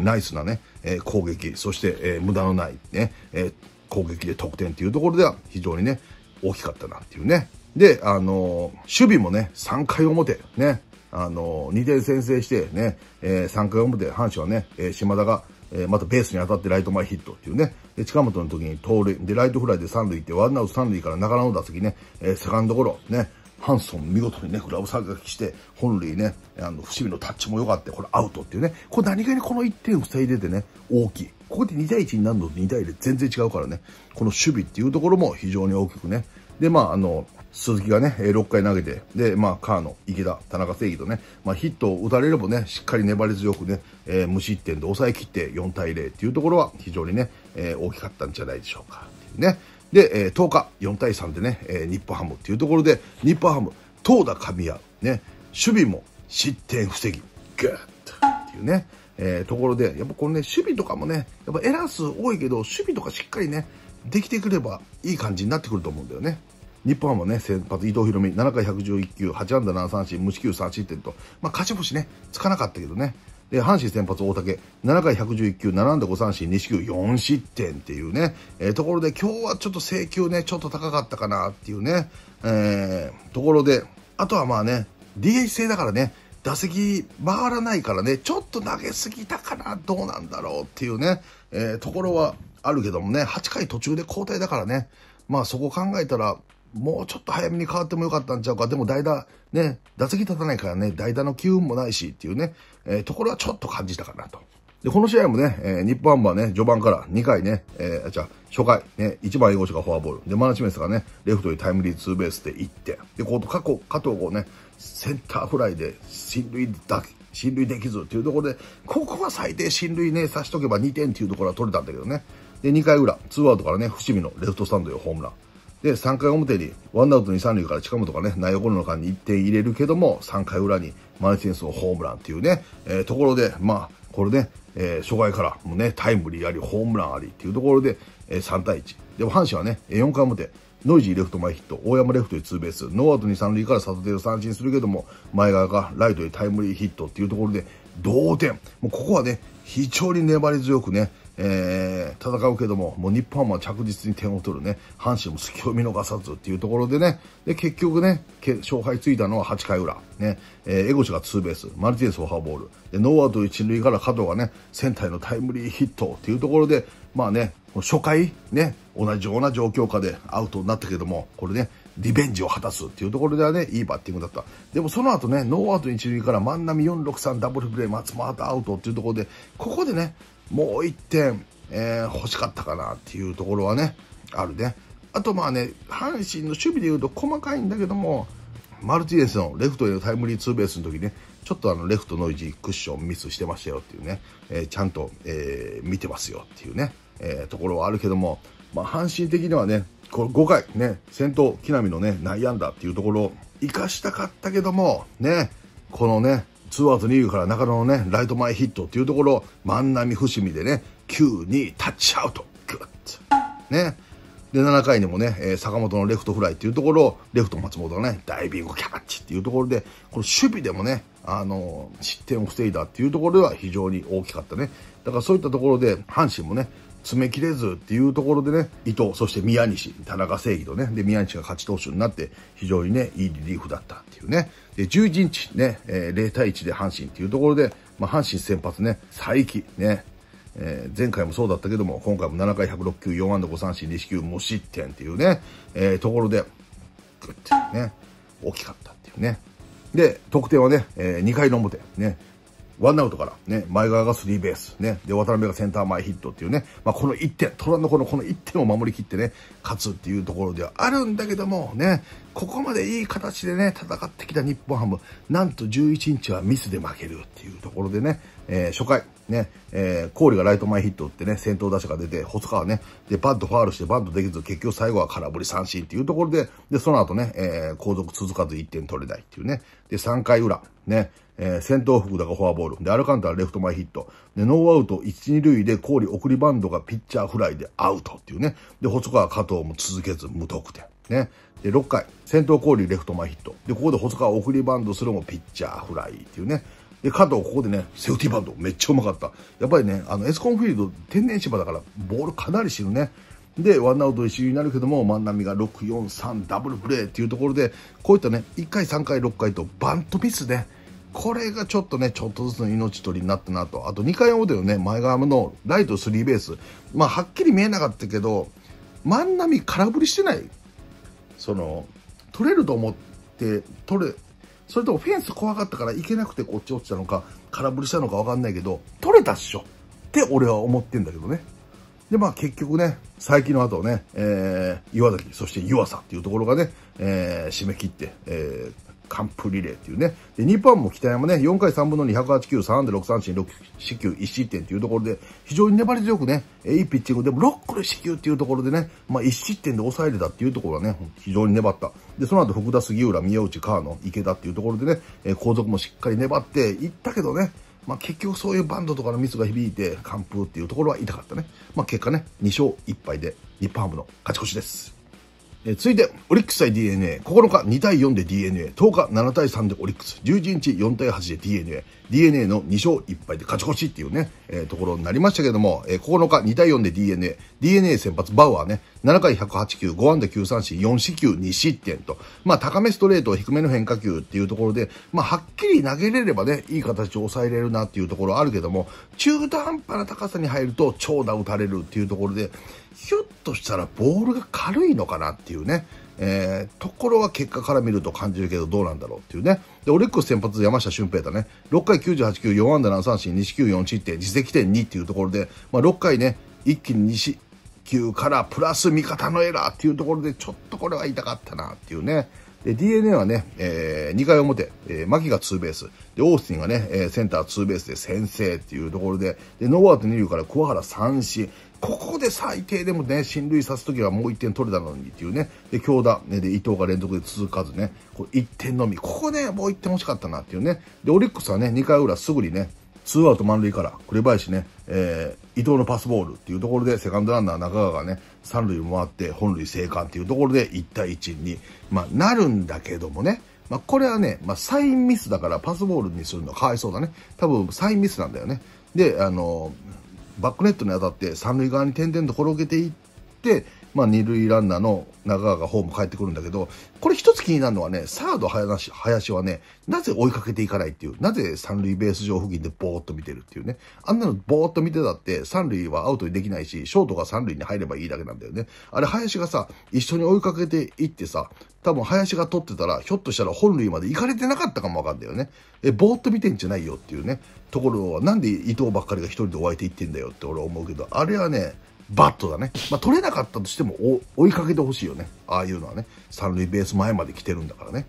ナイスなね、えー、攻撃、そして、えー、無駄のないね、えー、攻撃で得点っていうところでは非常にね、大きかったなっていうね、で、あの、守備もね、3回表、ね、あの、2点先制してね、えー、3回表、阪神はね、えー、島田が、えー、またベースに当たってライト前ヒットっていうね、で、近本の時に盗塁、で、ライトフライで三塁行って、ワンアウト三塁から中野の打席ね、えー、セカンドゴロ、ね、ハンソン見事にね、グラブ三角して、本塁ね、あの、伏見のタッチも良かった、これアウトっていうね、これ何気にこの1点を防いでてね、大きい。ここで2対1になるのと2対0全然違うからね、この守備っていうところも非常に大きくね、で、まあ、あの、鈴木がね、6回投げて、で、まあ、河野、池田、田中正義とね、まあ、ヒットを打たれればね、しっかり粘り強くね、えー、無失点で抑えきって4対0っていうところは非常にね、えー、大きかったんじゃないでしょうか。ね。で、えー、10日、4対3でね、えー、日本ハムっていうところで、日本ハム、投打噛み合う。ね、守備も失点防ぎ、グッとっていうね、えー、ところで、やっぱこのね、守備とかもね、やっぱエラー数多いけど、守備とかしっかりね、できてくればいい感じになってくると思うんだよね。日本ハムはね、先発伊藤博美、7回111球、8安打7三振、無四球3失点と、まあ、勝ち星ね、つかなかったけどね。で、阪神先発大竹、7回111球、7安打5三振、2四球4失点っていうね、えー、ところで今日はちょっと請求ね、ちょっと高かったかなっていうね、えー、ところで、あとはまあね、DH 制だからね、打席回らないからね、ちょっと投げすぎたかな、どうなんだろうっていうね、えー、ところはあるけどもね、8回途中で交代だからね、まあそこ考えたら、もうちょっと早めに変わってもよかったんちゃうか。でも代打、ね、打席立たないからね、代打の機運もないしっていうね、えー、ところはちょっと感じたかなと。で、この試合もね、えー、日本ハムはね、序盤から2回ね、えー、じゃ初回、ね、1番英語者がフォアボール。で、マナチメスがね、レフトにタイムリーツーベースで行って。で、こう、過去、加藤をね、センターフライで進塁だけ、進塁できずっていうところで、ここは最低進塁ね、差しとけば2点っていうところは取れたんだけどね。で、2回裏、ツーアウトからね、伏見のレフトスタンドへホームラン。で、3回表に、ワンアウト2、3塁から近本がね、内野ゴロの間に1点入れるけども、3回裏にマルセンスのホームランっていうね、えー、ところで、まあ、これね、えー、初回からもうね、タイムリーあり、ホームランありっていうところで、えー、3対1。でも阪神はね、4回表、ノイジーレフト前ヒット、大山レフトにツーベース、ノーアウト2、三塁からサトテを三振するけども、前側がライトにタイムリーヒットっていうところで、同点。もうここはね、非常に粘り強くね、えー、戦うけども、もう日本は着実に点を取るね、阪神も隙を見逃さずっていうところでね、で、結局ね、勝敗ついたのは8回裏、ね、えー、江越がツーベース、マルティネスファーボール、で、ノーアウト1塁から加藤がね、センターへのタイムリーヒットっていうところで、まあね、初回、ね、同じような状況下でアウトになったけども、これね、リベンジを果たすっていうところではね、いいバッティングだった。でもその後ね、ノーアウト1塁から万波463ダブルプレー、松本アウトっていうところで、ここでね、もう1点、えー、欲しかったかなっていうところはね、あるね。あとまあね、阪神の守備で言うと細かいんだけども、マルティネスのレフトへのタイムリーツーベースの時ね、ちょっとあのレフトノイジークッションミスしてましたよっていうね、えー、ちゃんと、えー、見てますよっていうね、えー、ところはあるけども、まあ、阪神的にはね、これ5回ね、先頭、木浪のね、内野安打っていうところを生かしたかったけども、ね、このね、ツーアウト2塁から中野のね、ライト前ヒットっていうところ、万波伏見でね、9、2、タッチアウト。グッね。で、7回にもね、え坂本のレフトフライっていうところを、レフト松本がね、ダイビングキャッチっていうところで、この守備でもね、あの、失点を防いだっていうところでは非常に大きかったね。だからそういったところで、阪神もね、詰め切れずっていうところでね、伊藤、そして宮西、田中正義とね、で、宮西が勝ち投手になって、非常にね、いいリリーフだったっていうね。で、11日ね、えー、0対1で阪神っていうところで、まあ、阪神先発ね、佐伯ね、えー、前回もそうだったけども、今回も7回106球、4安打5三振、2四球、無失点っていうね、えー、ところで、グッてね、大きかったっていうね。で、得点はね、えー、2回の表、ね、ワンアウトから、ね、前川がスリーベース、ね、で、渡辺がセンター前ヒットっていうね、まあ、この1点、トランのこのこの1点を守りきってね、勝つっていうところではあるんだけども、ね、ここまでいい形でね、戦ってきた日本ハム、なんと11日はミスで負けるっていうところでね、えー、初回、ね、えー、氷がライト前ヒット打ってね、先頭打者が出て、細川ね、で、バットファールして、バットできず、結局最後は空振り三振っていうところで、で、その後ね、えー、後続続かず1点取れないっていうね、で、3回裏、ね、えー、戦闘服だがフォアボール。で、アルカンタラレフト前ヒット。で、ノーアウト1、2塁で氷送りバンドがピッチャーフライでアウトっていうね。で、細川加藤も続けず無得点。ね。で、6回、先頭氷レフト前ヒット。で、ここで細川送りバンドするもピッチャーフライっていうね。で、加藤、ここでね、セーフティーバンド、めっちゃうまかった。やっぱりね、あの、エスコンフィールド、天然芝だから、ボールかなり死ぬね。で、ワンアウト一塁になるけども、万波が6、4、3、ダブルプレーっていうところで、こういったね、1回、3回、6回と、バントミスで、ね、これがちょっとね、ちょっとずつの命取りになったなと。あと2回表のね、前側のライトスリーベース。まあ、はっきり見えなかったけど、万波空振りしてない。その、取れると思って、取れ、それともフェンス怖かったからいけなくてこっち落ちたのか、空振りしたのかわかんないけど、取れたっしょって俺は思ってんだけどね。で、まあ結局ね、最近の後ね、えー、岩崎、そして湯浅っていうところがね、えー、締め切って、えー、完封リレーっていうね。で、2番も北山ね、4回3分の2、108球、3で6三振、6四球、1失点というところで、非常に粘り強くね、いいピッチングでも6個で四球っていうところでね、まあ1失点で抑えれたっていうところはね、非常に粘った。で、その後福田、杉浦、宮内、川野、池田っていうところでね、え後続もしっかり粘っていったけどね、まあ、結局そういうバンドとかのミスが響いて完封っていうところは痛かったね。まあ、結果ね、2勝1敗で日本ハムの勝ち越しです。え続いて、オリックス対 DNA。9日2対4で DNA。10日7対3でオリックス。11日4対8で DNA。DNA の2勝1敗で勝ち越しっていうね、えー、ところになりましたけども、えー、9日2対4で DNA。DNA 先発バウアーね。7回108球、5安打9三振、4四球、2失点と。まあ、高めストレート、低めの変化球っていうところで、まあ、はっきり投げれればね、いい形を抑えれるなっていうところあるけども、中途半端な高さに入ると長打打たれるっていうところで、ひょっとしたらボールが軽いのかなっていうね、えー、ところは結果から見ると感じるけどどうなんだろうっていうね。で、オリックス先発山下俊平だね。6回98球、4安打7三振、2球4失点、自責点2っていうところで、まあ、6回ね、一気に四球からプラス味方のエラーっていうところで、ちょっとこれは痛かったなっていうね。で、DNA はね、えー、2回表、えー、牧がツーベース。で、オースティンがね、えー、センターツーベースで先制っていうところで、で、ノーアウト2塁から桑原三振。ここで最低でもね、進塁さすときはもう1点取れたのにっていうね。で、強打、ね、で、伊藤が連続で続かずね、こ1点のみ。ここね、もう1点欲しかったなっていうね。で、オリックスはね、2回裏すぐにね、ツーアウト満塁から紅林ね、えー、伊藤のパスボールっていうところでセカンドランナー中川がね三塁回って本塁生還っていうところで1対1に、まあ、なるんだけどもね、まあ、これはね、まあ、サインミスだからパスボールにするのかわいそうだね多分サインミスなんだよねであのバックネットに当たって三塁側に点々と転げていってまあ、二塁ランナーの中川がホーム帰ってくるんだけど、これ一つ気になるのはね、サード林林はね、なぜ追いかけていかないっていう、なぜ三塁ベース上付近でぼーっと見てるっていうね。あんなのぼーっと見てたって三塁はアウトにできないし、ショートが三塁に入ればいいだけなんだよね。あれ林がさ、一緒に追いかけていってさ、多分林が取ってたら、ひょっとしたら本塁まで行かれてなかったかもわかんだよね。え、ぼーっと見てんじゃないよっていうね。ところは、なんで伊藤ばっかりが一人でわ相ていってんだよって俺は思うけど、あれはね、バットだね。まあ、取れなかったとしても追いかけてほしいよね。ああいうのはね。三塁ベース前まで来てるんだからね。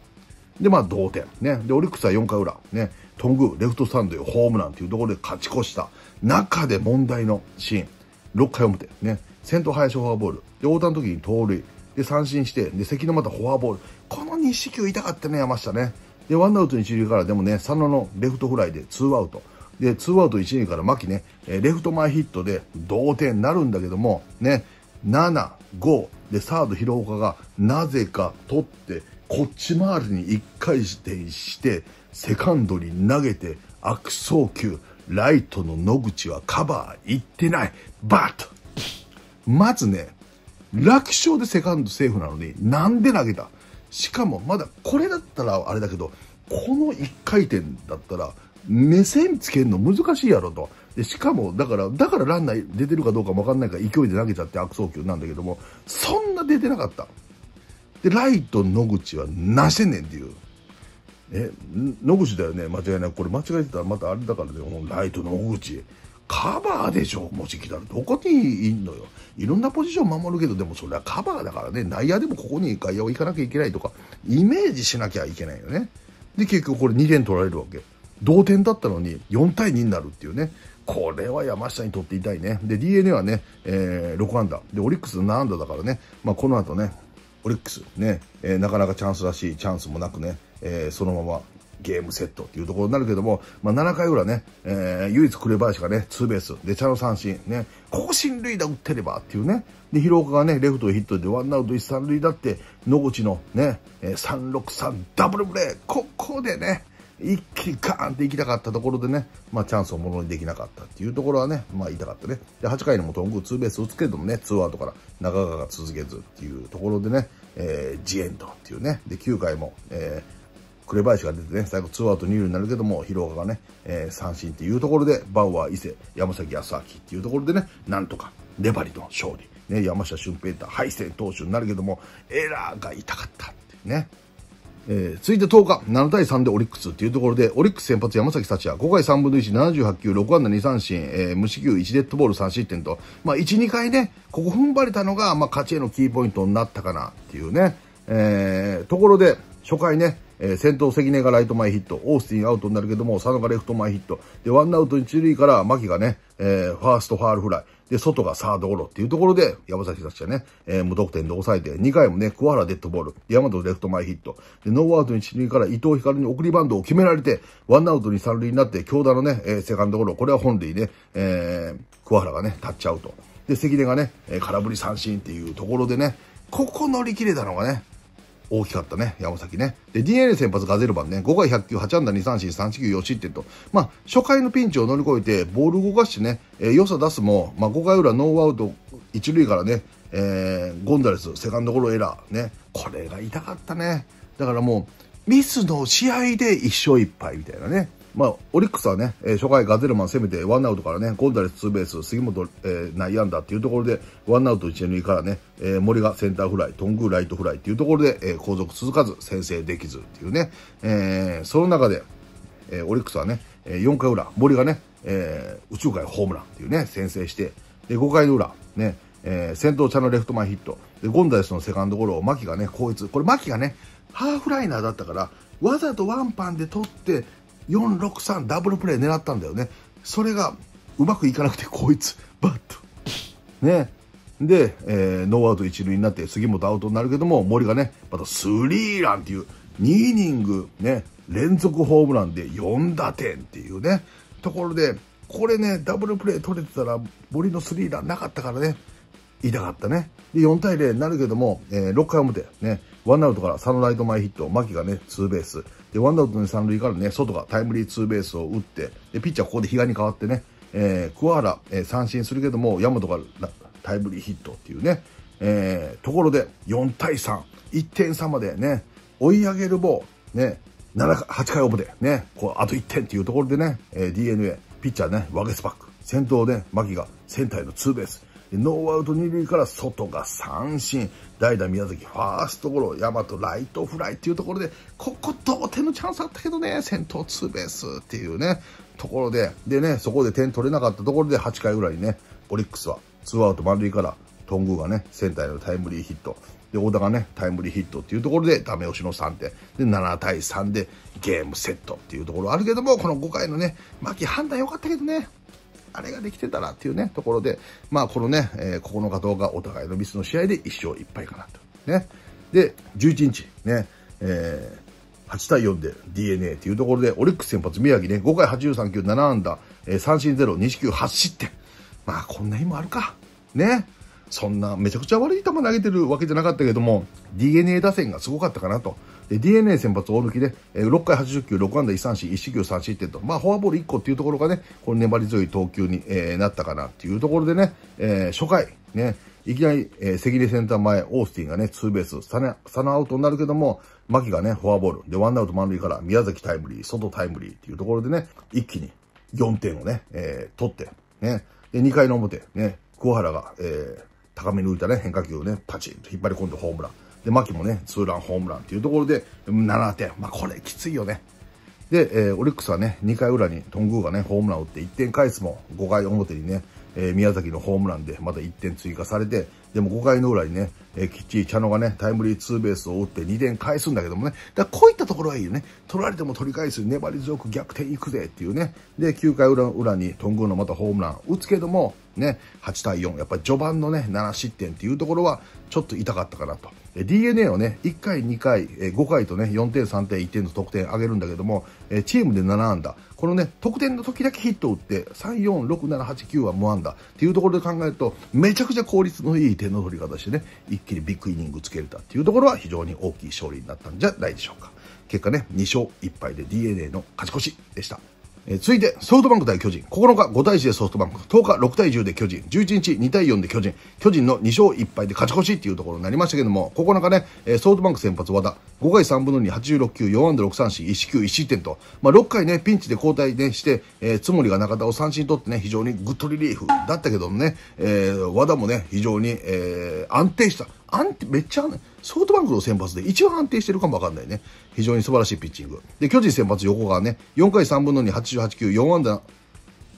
で、まあ、同点。ね。で、オリックスは4回裏。ね。トング、レフトスタンドへホームランというところで勝ち越した中で問題のシーン。6回表。ね。先頭林フォアボール。で、大田の時に盗塁。で、三振して、で、関のまたフォアボール。この2四球痛かったね、山下ね。で、ワンアウト一塁からでもね、佐野のレフトフライでツーアウト。で、ツーアウト1塁から牧ね、レフト前ヒットで同点になるんだけども、ね、7、5でサード広岡がなぜか取って、こっち回りに1回転して、セカンドに投げて悪送球、ライトの野口はカバー行ってない、バッと。まずね、楽勝でセカンドセーフなのに、なんで投げたしかもまだこれだったらあれだけど、この1回転だったら、目線つけるの難しいやろと。で、しかも、だから、だからランナー出てるかどうかもわかんないから勢いで投げちゃって悪送球なんだけども、そんな出てなかった。で、ライト野口はなせんねんっていう。え、野口だよね、間違いなく。これ間違えてたらまたあれだからね、ライト野口。カバーでしょ、もし来たら。どこにいんのよ。いろんなポジション守るけど、でもそれはカバーだからね、内野でもここに外野を行かなきゃいけないとか、イメージしなきゃいけないよね。で、結局これ2点取られるわけ。同点だったのに4対2になるっていうね。これは山下にとって痛いね。で、DNA はね、えー、6アンダー。で、オリックス7アンダーだからね、まあ、この後ね、オリックスね、えー、なかなかチャンスらしいチャンスもなくね、えー、そのままゲームセットっていうところになるけども、まあ、7回裏ね、えー、唯一紅林がね、ツーベース、で、茶の三振、ね、こ新塁打打ってればっていうね、で、広岡がね、レフトヒットでワンアウト一三塁だって、野口のね、えー、363ダブルプレー、ここでね、一気にガーンって行きたかったところでね、まあ、チャンスをものにできなかったっていうところはね、まあ、痛かったね。で、8回にも頓宮ツーベース打つけどもね、ツーアウトから中川が続けずっていうところでね、えー、ジエンドっていうね、で、9回も、えー、紅林が出てね、最後ツーアウト二塁になるけども、広岡がね、えー、三振っていうところで、バウアー、伊勢、山崎康明っていうところでね、なんとか、粘りの勝利。ね、山下俊平太、敗戦投手になるけども、エラーが痛かったっていうね。えー、続いて10日、7対3でオリックスというところで、オリックス先発山崎幸也、5回3分の1、78球、6安打2三振、えー、無四球1デッドボール3失点と、まあ、1、2回ね、ここ踏ん張れたのが、まあ、勝ちへのキーポイントになったかなっていうね、えー、ところで、初回ね、えー、先頭関根がライト前ヒット、オースティンアウトになるけども、佐野がレフト前ヒット、で、ワンアウト1塁から牧がね、えー、ファーストファールフライ、で、外がサードゴロっていうところで、山崎達はね、えー、無得点で抑えて、2回もね、桑原デッドボール、山本レフト前ヒット、で、ノーアウト一塁から伊藤光に送りバンドを決められて、ワンアウトに三塁になって、京田のね、えー、セカンドゴロ、これは本塁で、えー、桑原がね、立っちゃうと。で、関根がね、空振り三振っていうところでね、ここ乗り切れたのがね、大きかったね、山崎ね。で、DNA 先発ガゼルバンね、5回100球、8安打2三振、3四球、4失点と、まあ、初回のピンチを乗り越えて、ボール動かしてね、えー、良さ出すも、まあ、5回裏ノーアウト1塁からね、えー、ゴンザレス、セカンドゴロエラー、ね、これが痛かったね。だからもう、ミスの試合で1勝1敗みたいなね。まあ、オリックスはね、初回ガゼルマン攻めてワンアウトからね、ゴンダレスツーベース、杉本、えー、内野安打っていうところで、ワンアウト一塁からね、えー、森がセンターフライ、頓宮ライトフライっていうところで、えー、後続続かず、先制できずっていうね、えー、その中で、えー、オリックスはね、え4回裏、森がね、えー、宇宙海ホームランっていうね、先制して、で、5回の裏、ね、えー、先頭茶のレフト前ヒット、で、ゴンダレスのセカンドゴロを牧がね、こいつ、これ牧がね、ハーフライナーだったから、わざとワンパンで取って、4、6、3ダブルプレー狙ったんだよね。それが、うまくいかなくて、こいつ、バッと。ね。で、えー、ノーアウト1塁になって、杉本アウトになるけども、森がね、またスリーランっていう、2イニング、ね、連続ホームランで4打点っていうね、ところで、これね、ダブルプレー取れてたら、森のスリーランなかったからね、痛かったね。で、4対0になるけども、えー、6回表、ね、ワンアウトからサンライト前ヒット、牧がね、ツーベース。で、ワンアウトの三塁からね、外がタイムリーツーベースを打って、で、ピッチャーここで比嘉に変わってね、えー、桑原、えー、三振するけども、山和がタイムリーヒットっていうね、えー、ところで4対3、1点差までね、追い上げる棒、ね、7回、8回で、ね、こう、あと1点っていうところでね、えー、DNA、ピッチャーね、ワゲスパック、先頭で、牧がセンターへのツーベース。ノーアウト二塁から外が三振、代打宮崎ファーストゴロ、大和ライトフライっていうところで、ここ同点のチャンスあったけどね、先頭ツーベースっていうね、ところで、でね、そこで点取れなかったところで8回ぐらいにね、オリックスはツーアウト満塁から頓宮がね、センターへのタイムリーヒット。で、小田がね、タイムリーヒットっていうところで、ダメ押しの3点。で、7対3でゲームセットっていうところあるけども、この5回のね、牧判断良かったけどね、あれができてたらっていうね、ところで、まあこのね、えー、9日動画お互いのミスの試合で1勝1敗かなと。ね。で、11日、ね、えー、8対4で DNA というところで、オリックス先発宮城ね、5回83球7安打、えー、三振0、2 9 8失点。まあこんな日もあるか。ね。そんなめちゃくちゃ悪い球投げてるわけじゃなかったけども、DNA 打線がすごかったかなと。で、DNA 先発大抜きで、え6回80球、6安打1三振、1四球3失点と、まあ、フォアボール1個っていうところがね、この粘り強い投球に、えー、なったかなっていうところでね、えー、初回、ね、いきなり、えー、関根センター前、オースティンがね、ツーベース、サナ、サナアウトになるけども、牧がね、フォアボール、で、ワンアウト満塁から宮崎タイムリー、外タイムリーっていうところでね、一気に4点をね、えー、取って、ね、で、2回の表、ね、桑原が、えー、高めに浮いたね、変化球をね、パチンと引っ張り込んでホームラン。で、牧もね、ツーランホームランっていうところで、7点。まあ、これきついよね。で、えー、オリックスはね、2回裏にトングーがね、ホームランを打って1点返すも、5回表にね、えー、宮崎のホームランでまた1点追加されて、でも5回の裏にね、えー、きっちり茶野がね、タイムリーツーベースを打って2点返すんだけどもね、だこういったところはいいよね。取られても取り返す、粘り強く逆転いくぜっていうね。で、9回裏裏にグーのまたホームラン打つけども、ね、8対4、やっぱり序盤のね、7失点っていうところは、ちょっと痛かったかなと。DNA をね、1回、2回、5回とね、4点、3点、1点の得点上げるんだけども、チームで7安打。このね、得点の時だけヒットを打って、3、4、6、7、8、9は無安打っていうところで考えると、めちゃくちゃ効率のいい点の取り方してね、一気にビッグイニングつけれたっていうところは非常に大きい勝利になったんじゃないでしょうか。結果ね、2勝1敗で DNA の勝ち越しでした。えー、続いて、ソフトバンク対巨人。9日5対1でソフトバンク。10日6対10で巨人。11日2対4で巨人。巨人の2勝1敗で勝ち越しっていうところになりましたけども、9日ね、えー、ソフトバンク先発和田。5回3分の2、86球、4安打6三振、1四球1失点と。まあ、6回ね、ピンチで交代ね、して、えー、つもりが中田を三振取ってね、非常にグッドリリーフだったけどもね、えー、和田もね、非常に、えー、安定した。安定、めっちゃ安定。ソフトバンクの先発で一番安定してるかもわかんないね。非常に素晴らしいピッチング。で、巨人先発横川ね、4回3分の2、88球、4安打、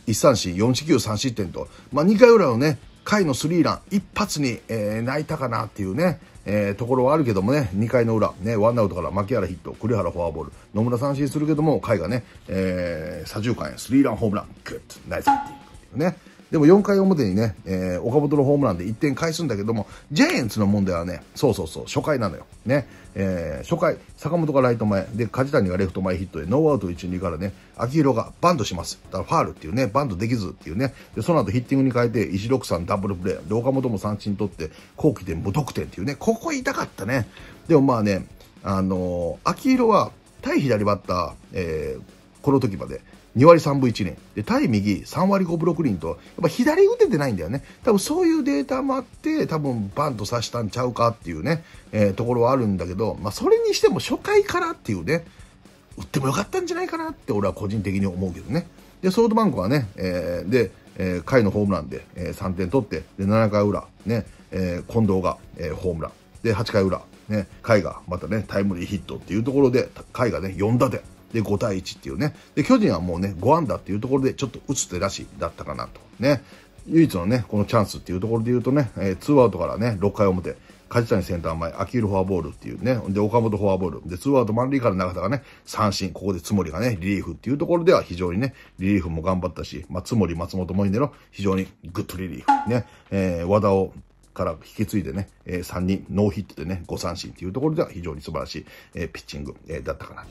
1三振、4四球、3失点と、まあ、2回裏のね、回のスリーラン、一発に、えー、泣いたかなっていうね、えー、ところはあるけどもね、2回の裏、ね、ワンアウトから牧原ヒット、栗原フォアボール、野村三振するけども、回がね、えー、左中間へスリーランホームラン、グッとナイスっていうね。でも4回表にね、えー、岡本のホームランで1点返すんだけども、ジャイアンツの問題はね、そうそうそう、初回なのよ。ね、えー、初回、坂本がライト前、で、梶谷がレフト前ヒットで、ノーアウト1、2からね、秋広がバントします。だからファールっていうね、バントできずっていうね、で、その後ヒッティングに変えて、163ダブルプレー、で、岡本も三振取って、後期で無得点っていうね、ここ痛かったね。でもまあね、あのー、秋広は、対左バッター、えー、この時まで、2割3分1厘。で、対右3割5分6厘と、やっぱ左打ててないんだよね。多分そういうデータもあって、多分バンと刺したんちゃうかっていうね、えー、ところはあるんだけど、まあそれにしても初回からっていうね、打ってもよかったんじゃないかなって俺は個人的に思うけどね。で、ソードバンクはね、えー、で、えー、回のホームランで、えー、3点取って、で、7回裏、ね、えー、近藤が、えー、ホームラン。で、8回裏、ね、甲斐がまたね、タイムリーヒットっていうところで、甲斐がね、4打点。で、5対1っていうね。で、巨人はもうね、5安打っていうところで、ちょっと打つ手らしいだったかなと。ね。唯一のね、このチャンスっていうところで言うとね、えー、2アウトからね、6回表、梶谷センター前、アキールフォアボールっていうね、で、岡本フォアボール、で、2アウト満塁から中田がね、三振、ここでつもりがね、リリーフっていうところでは非常にね、リリーフも頑張ったし、まあ、つもり、松本もいいんでの、非常にグッドリリーフ、ね、えー、和田を、から引き継いでね、えー、3人、ノーヒットでね、5三振っていうところでは非常に素晴らしい、えー、ピッチング、えー、だったかなと。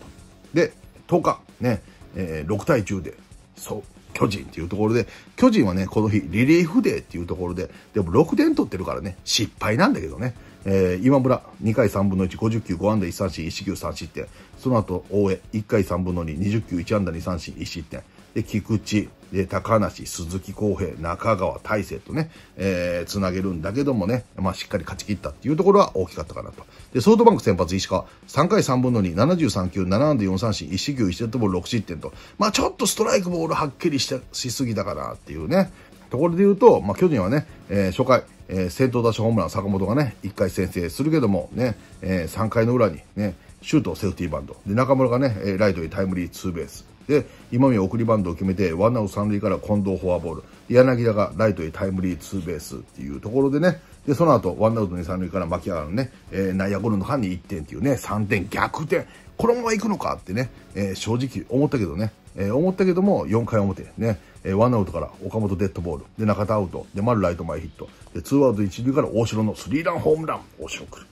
で、1日、ね、えー、6対10で、そう、巨人っていうところで、巨人はね、この日、リリーフデーっていうところで、でも6点取ってるからね、失敗なんだけどね。えー、今村、2回3分の1、50球、5安打1三振、1四球3失点。その後、大江、1回3分の2、20球、1安打2三振、1失点。で、菊池、で、高梨、鈴木康平、中川、大勢とね、えー、つなげるんだけどもね、まあ、しっかり勝ち切ったっていうところは大きかったかなと。で、ソフトバンク先発、石川、3回3分の2、73球、7安で4三振、1四球、1セットボール、6失点と、まあ、ちょっとストライクボールはっきりしてしすぎたかなっていうね、ところで言うと、まあ、巨人はね、えー、初回、えー、先頭打者ホームラン、坂本がね、1回先制するけども、ね、えー、3回の裏にね、シュート、セーフティーバンド。で、中村がね、ライトへタイムリーツーベース。で今宮送りバントを決めてワンアウト三塁から近藤フォアボール柳田がライトへタイムリーツーベースっていうところでねでその後ワンアウト二三塁から牧原のね、えー、内野ゴロの間に1点っていうね3点逆転このままいくのかってね、えー、正直思ったけどね、えー、思ったけども4回表ね、えワンアウトから岡本デッドボールで中田アウトで丸ライト前ヒットでツーアウト一塁から大城のスリーランホームラン大城来る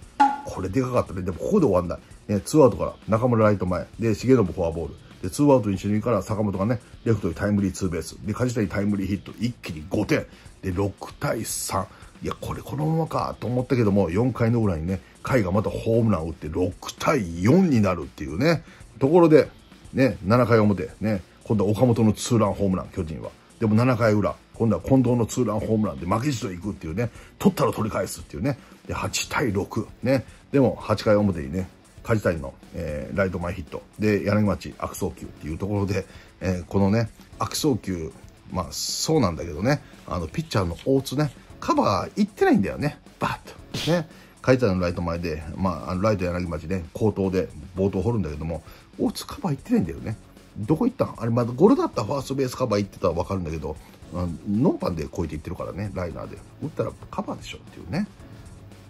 これでかかったねでもここで終わんない、えツーアウトから中村ライト前で重信フォアボールで、ツーアウト一塁から坂本がね、レフトにタイムリーツーベース。で、梶谷タイムリーヒット、一気に5点。で、6対3。いや、これこのままかと思ったけども、4回の裏にね、回がまたホームランを打って6対4になるっていうね、ところで、ね、7回表、ね、今度は岡本のツーランホームラン、巨人は。でも7回裏、今度は近藤のツーランホームランで負けじといくっていうね、取ったら取り返すっていうね、で8対6、ね、でも8回表にね、梶谷の、えー、ライト前ヒットで柳町悪送球っていうところで、えー、このね悪送球まあそうなんだけどねあのピッチャーの大津ねカバーいってないんだよねバッとね梶谷のライト前で、まあ、あのライト柳町ね口頭で冒頭掘るんだけども大津カバーいってないんだよねどこ行ったんあれまだゴロだったファーストベースカバー行ってたら分かるんだけどノーパンで超えていってるからねライナーで打ったらカバーでしょっていうね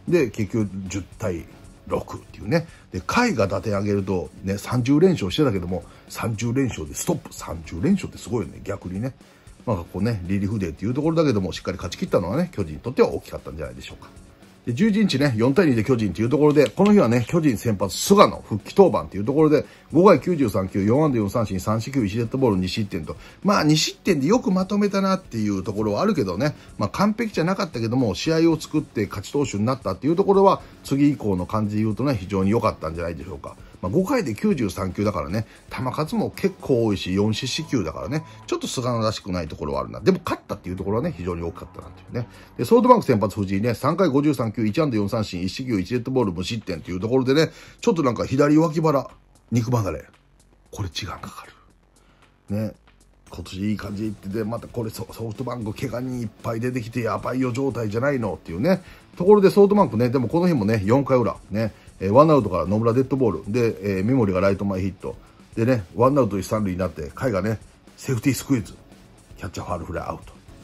で結局10対6っていうね。で、海が立て上げるとね、30連勝してたけども、30連勝でストップ。30連勝ってすごいよね、逆にね。まあ、こうね、リリーフデーっていうところだけども、しっかり勝ち切ったのはね、巨人にとっては大きかったんじゃないでしょうか。で、11日ね、4対2で巨人というところで、この日はね、巨人先発、菅野復帰登板というところで、5回93球、4安打4三振、3四球、1デッドボール、2失点と。まあ、2失点でよくまとめたなっていうところはあるけどね、まあ、完璧じゃなかったけども、試合を作って勝ち投手になったっていうところは、次以降の感じで言うとね、非常に良かったんじゃないでしょうか。まあ、5回で93球だからね、球数も結構多いし、4四死球だからね、ちょっと菅野らしくないところはあるな。でも勝ったっていうところはね、非常に大きかったなっていうね。で、ソードバンク先発藤井ね、3回53球、1安打4三振、1四球、1レッドボール無失点っていうところでね、ちょっとなんか左脇腹、肉離れ。これ違うかかる。ね。今年いい感じってで、またこれソフトバンク怪我にいっぱい出てきてやばいよ状態じゃないのっていうね。ところでソフトバンクね、でもこの日もね、4回裏、ね、えー、ワンアウトから野村デッドボールで、えー、メモリがライト前ヒットでねワンアウト一三塁になって甲斐がねセーフティースクイズキャッチャーファールフライアウ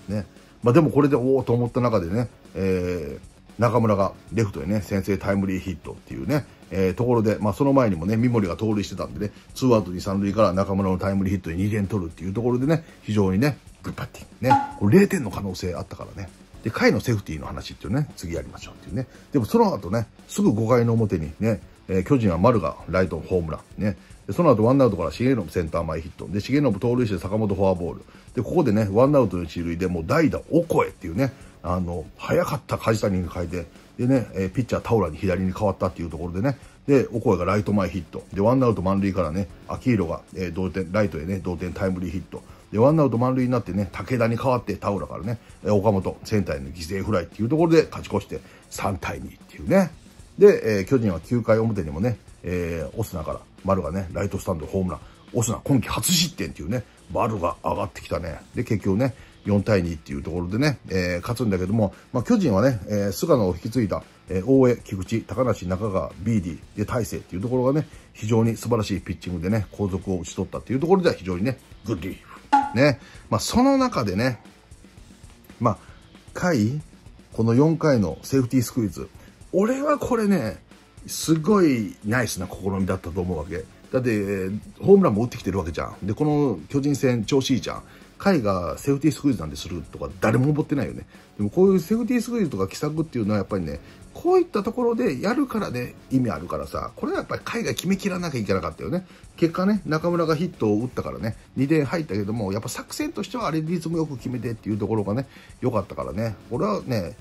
トねまあでもこれでおおと思った中でね、えー、中村がレフトへ、ね先制タイムリーヒットっていうねえー、ところで、まあ、その前にもね、三森が盗塁してたんでね、ツーアウト二三塁から中村のタイムリーヒットに2点取るっていうところでね、非常にね、グッパッティングね、これ0点の可能性あったからね、で、回のセーフティーの話っていうね、次やりましょうっていうね。でもその後ね、すぐ5回の表にね、えー、巨人は丸がライトホームラン。ね。で、その後ワンアウトから重信センター前ヒット。で、重信盗塁して坂本フォアボール。で、ここでね、ワンアウト一塁でもう代打オコエっていうね、あの、早かった梶谷に変えて、でね、えー、ピッチャータオラに左に変わったっていうところでね、で、オコエがライト前ヒット。で、ワンアウト満塁からね、秋キが、えー、同点、ライトへね、同点タイムリーヒット。で、ワンアウト満塁になってね、武田に代わって田浦からね、岡本、センターへの犠牲フライっていうところで勝ち越して3対2っていうね。で、えー、巨人は9回表にもね、えー、オスナから丸がね、ライトスタンドホームラン、オスナ今季初失点っていうね、丸が上がってきたね。で、結局ね、4対2っていうところでね、えー、勝つんだけども、まあ、巨人はね、えー、菅野を引き継いだ、えー、大江、菊池、高梨、中川、BD、で、大勢っていうところがね、非常に素晴らしいピッチングでね、後続を打ち取ったっていうところでは非常にね、グッディー。ね。まあ、その中でね、まあ、回、この4回のセーフティースクイズ。俺はこれね、すごいナイスな試みだったと思うわけ。だって、ホームランも打ってきてるわけじゃん。で、この巨人戦調子いいじゃん。回がセーフティースクイズなんでするとか誰も思ってないよね。でもこういうセーフティースクイズとか奇策っていうのはやっぱりね、こういったところでやるからね、意味あるからさ、これはやっぱり海外決めきらなきゃいけなかったよね。結果ね、中村がヒットを打ったからね、2点入ったけども、やっぱ作戦としてはあれリズムよく決めてっていうところがね、良かったからね、俺はね、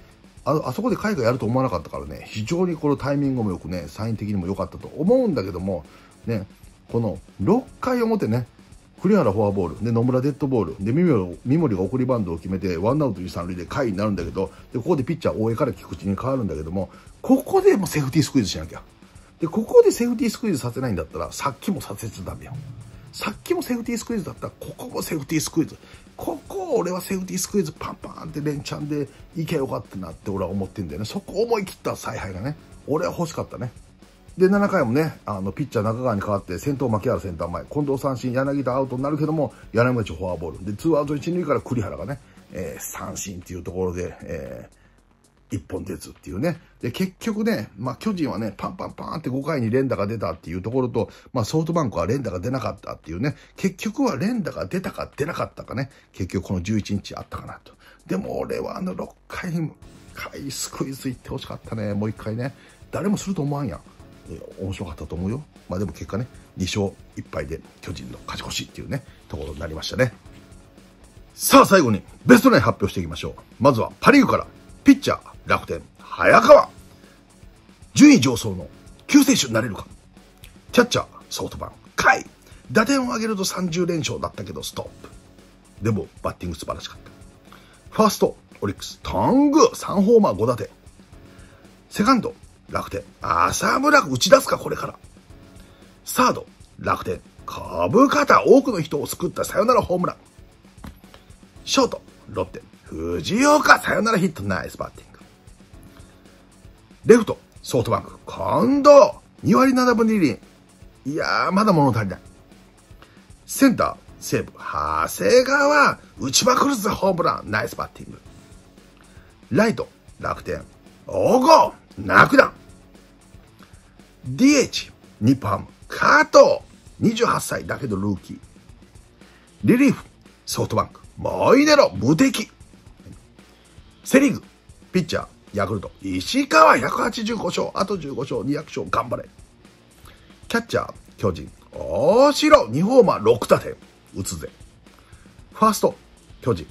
ああそこで海外やると思わなかったからね、非常にこのタイミングもよくね、サイン的にも良かったと思うんだけども、ね、この6回表ね、栗原フォアボールで野村デッドボールで三森が送りバントを決めてワンアウト二三塁で下位になるんだけどでここでピッチャー大江から菊池に変わるんだけどもここでもセーフティースクイズしなきゃでここでセーフティースクイズさせないんだったらさっきもさせちゃダメよさっきもセーフティースクイズだったらここもセーフティースクイズここ俺はセーフティースクイズパンパンって連チャンでいけよかったなって俺は思ってんだよねそこ思い切った采配がね俺は欲しかったねで、7回もね、あの、ピッチャー中川に代わって、先頭牧原センター前、近藤三振、柳田アウトになるけども、柳町フォアボール。で、ツーアウト一塁から栗原がね、えー、三振っていうところで、えー、一本ずつっていうね。で、結局ね、まあ、巨人はね、パンパンパンって5回に連打が出たっていうところと、まあ、ソフトバンクは連打が出なかったっていうね、結局は連打が出たか出なかったかね、結局この11日あったかなと。でも俺はあの6回に、回スクイズ行ってほしかったね、もう1回ね。誰もすると思わんやん。面白かったと思うよ。まあでも結果ね、2勝1敗で巨人の勝ち越しっていうね、ところになりましたね。さあ最後にベストナイン発表していきましょう。まずはパリーグから、ピッチャー、楽天、早川。順位上層の救世主になれるか。キャッチャー、ソフトバンク、甲打点を上げると30連勝だったけどストップ。でも、バッティング素晴らしかった。ファースト、オリックス、タング、3ホーマー5打点。セカンド、楽天。浅村打ち出すか、これから。サード、楽天。株方、多くの人を救ったサヨナラホームラン。ショート、ロッテ。藤岡、サヨナラヒット、ナイスバッティング。レフト、ソフトバンク。近藤、2割7分2厘。いやー、まだ物足りない。センター、西武、長谷川、打ちまくるぞ、ホームラン、ナイスバッティング。ライト、楽天、大郷、泣くな DH、日本、加藤、28歳だけどルーキー。リリーフ、ソフトバンク、モイネロ、無敵。セリーグ、ピッチャー、ヤクルト、石川185勝、あと15勝、200勝、頑張れ。キャッチャー、巨人、大城、2ホーマー、6打点、打つぜ。ファースト、巨人、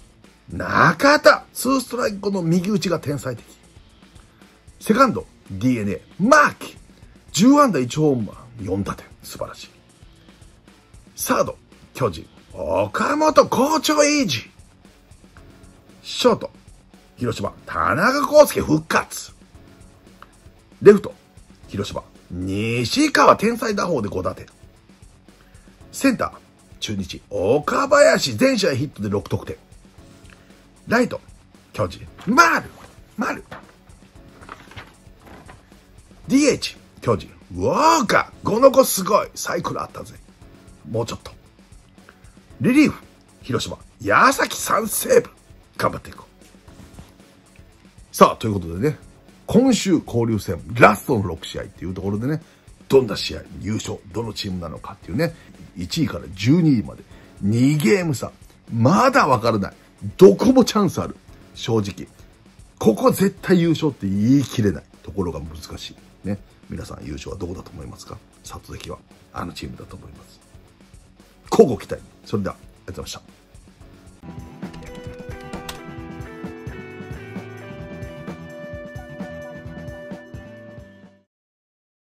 中田、2ストライク後の右打ちが天才的。セカンド、DNA、マーキー。10安打1ホームは4打点。素晴らしい。サード、巨人、岡本校長エイジ。ショート、広島、田中康介復活。レフト、広島、西川天才打法で5打点。センター、中日、岡林全試合ヒットで6得点。ライト、巨人、丸、丸。DH、巨人。ウォーカーこの子すごいサイクルあったぜ。もうちょっと。リリーフ広島。矢崎3セーブ頑張っていこう。さあ、ということでね、今週交流戦ラストの6試合っていうところでね、どんな試合、優勝、どのチームなのかっていうね、1位から12位まで2ゲーム差。まだわからない。どこもチャンスある。正直。ここ絶対優勝って言い切れないところが難しい。ね。皆さん優勝はどこだと思いますか殺敵はあのチームだと思います。交互期待。それでは、ありがとうございました。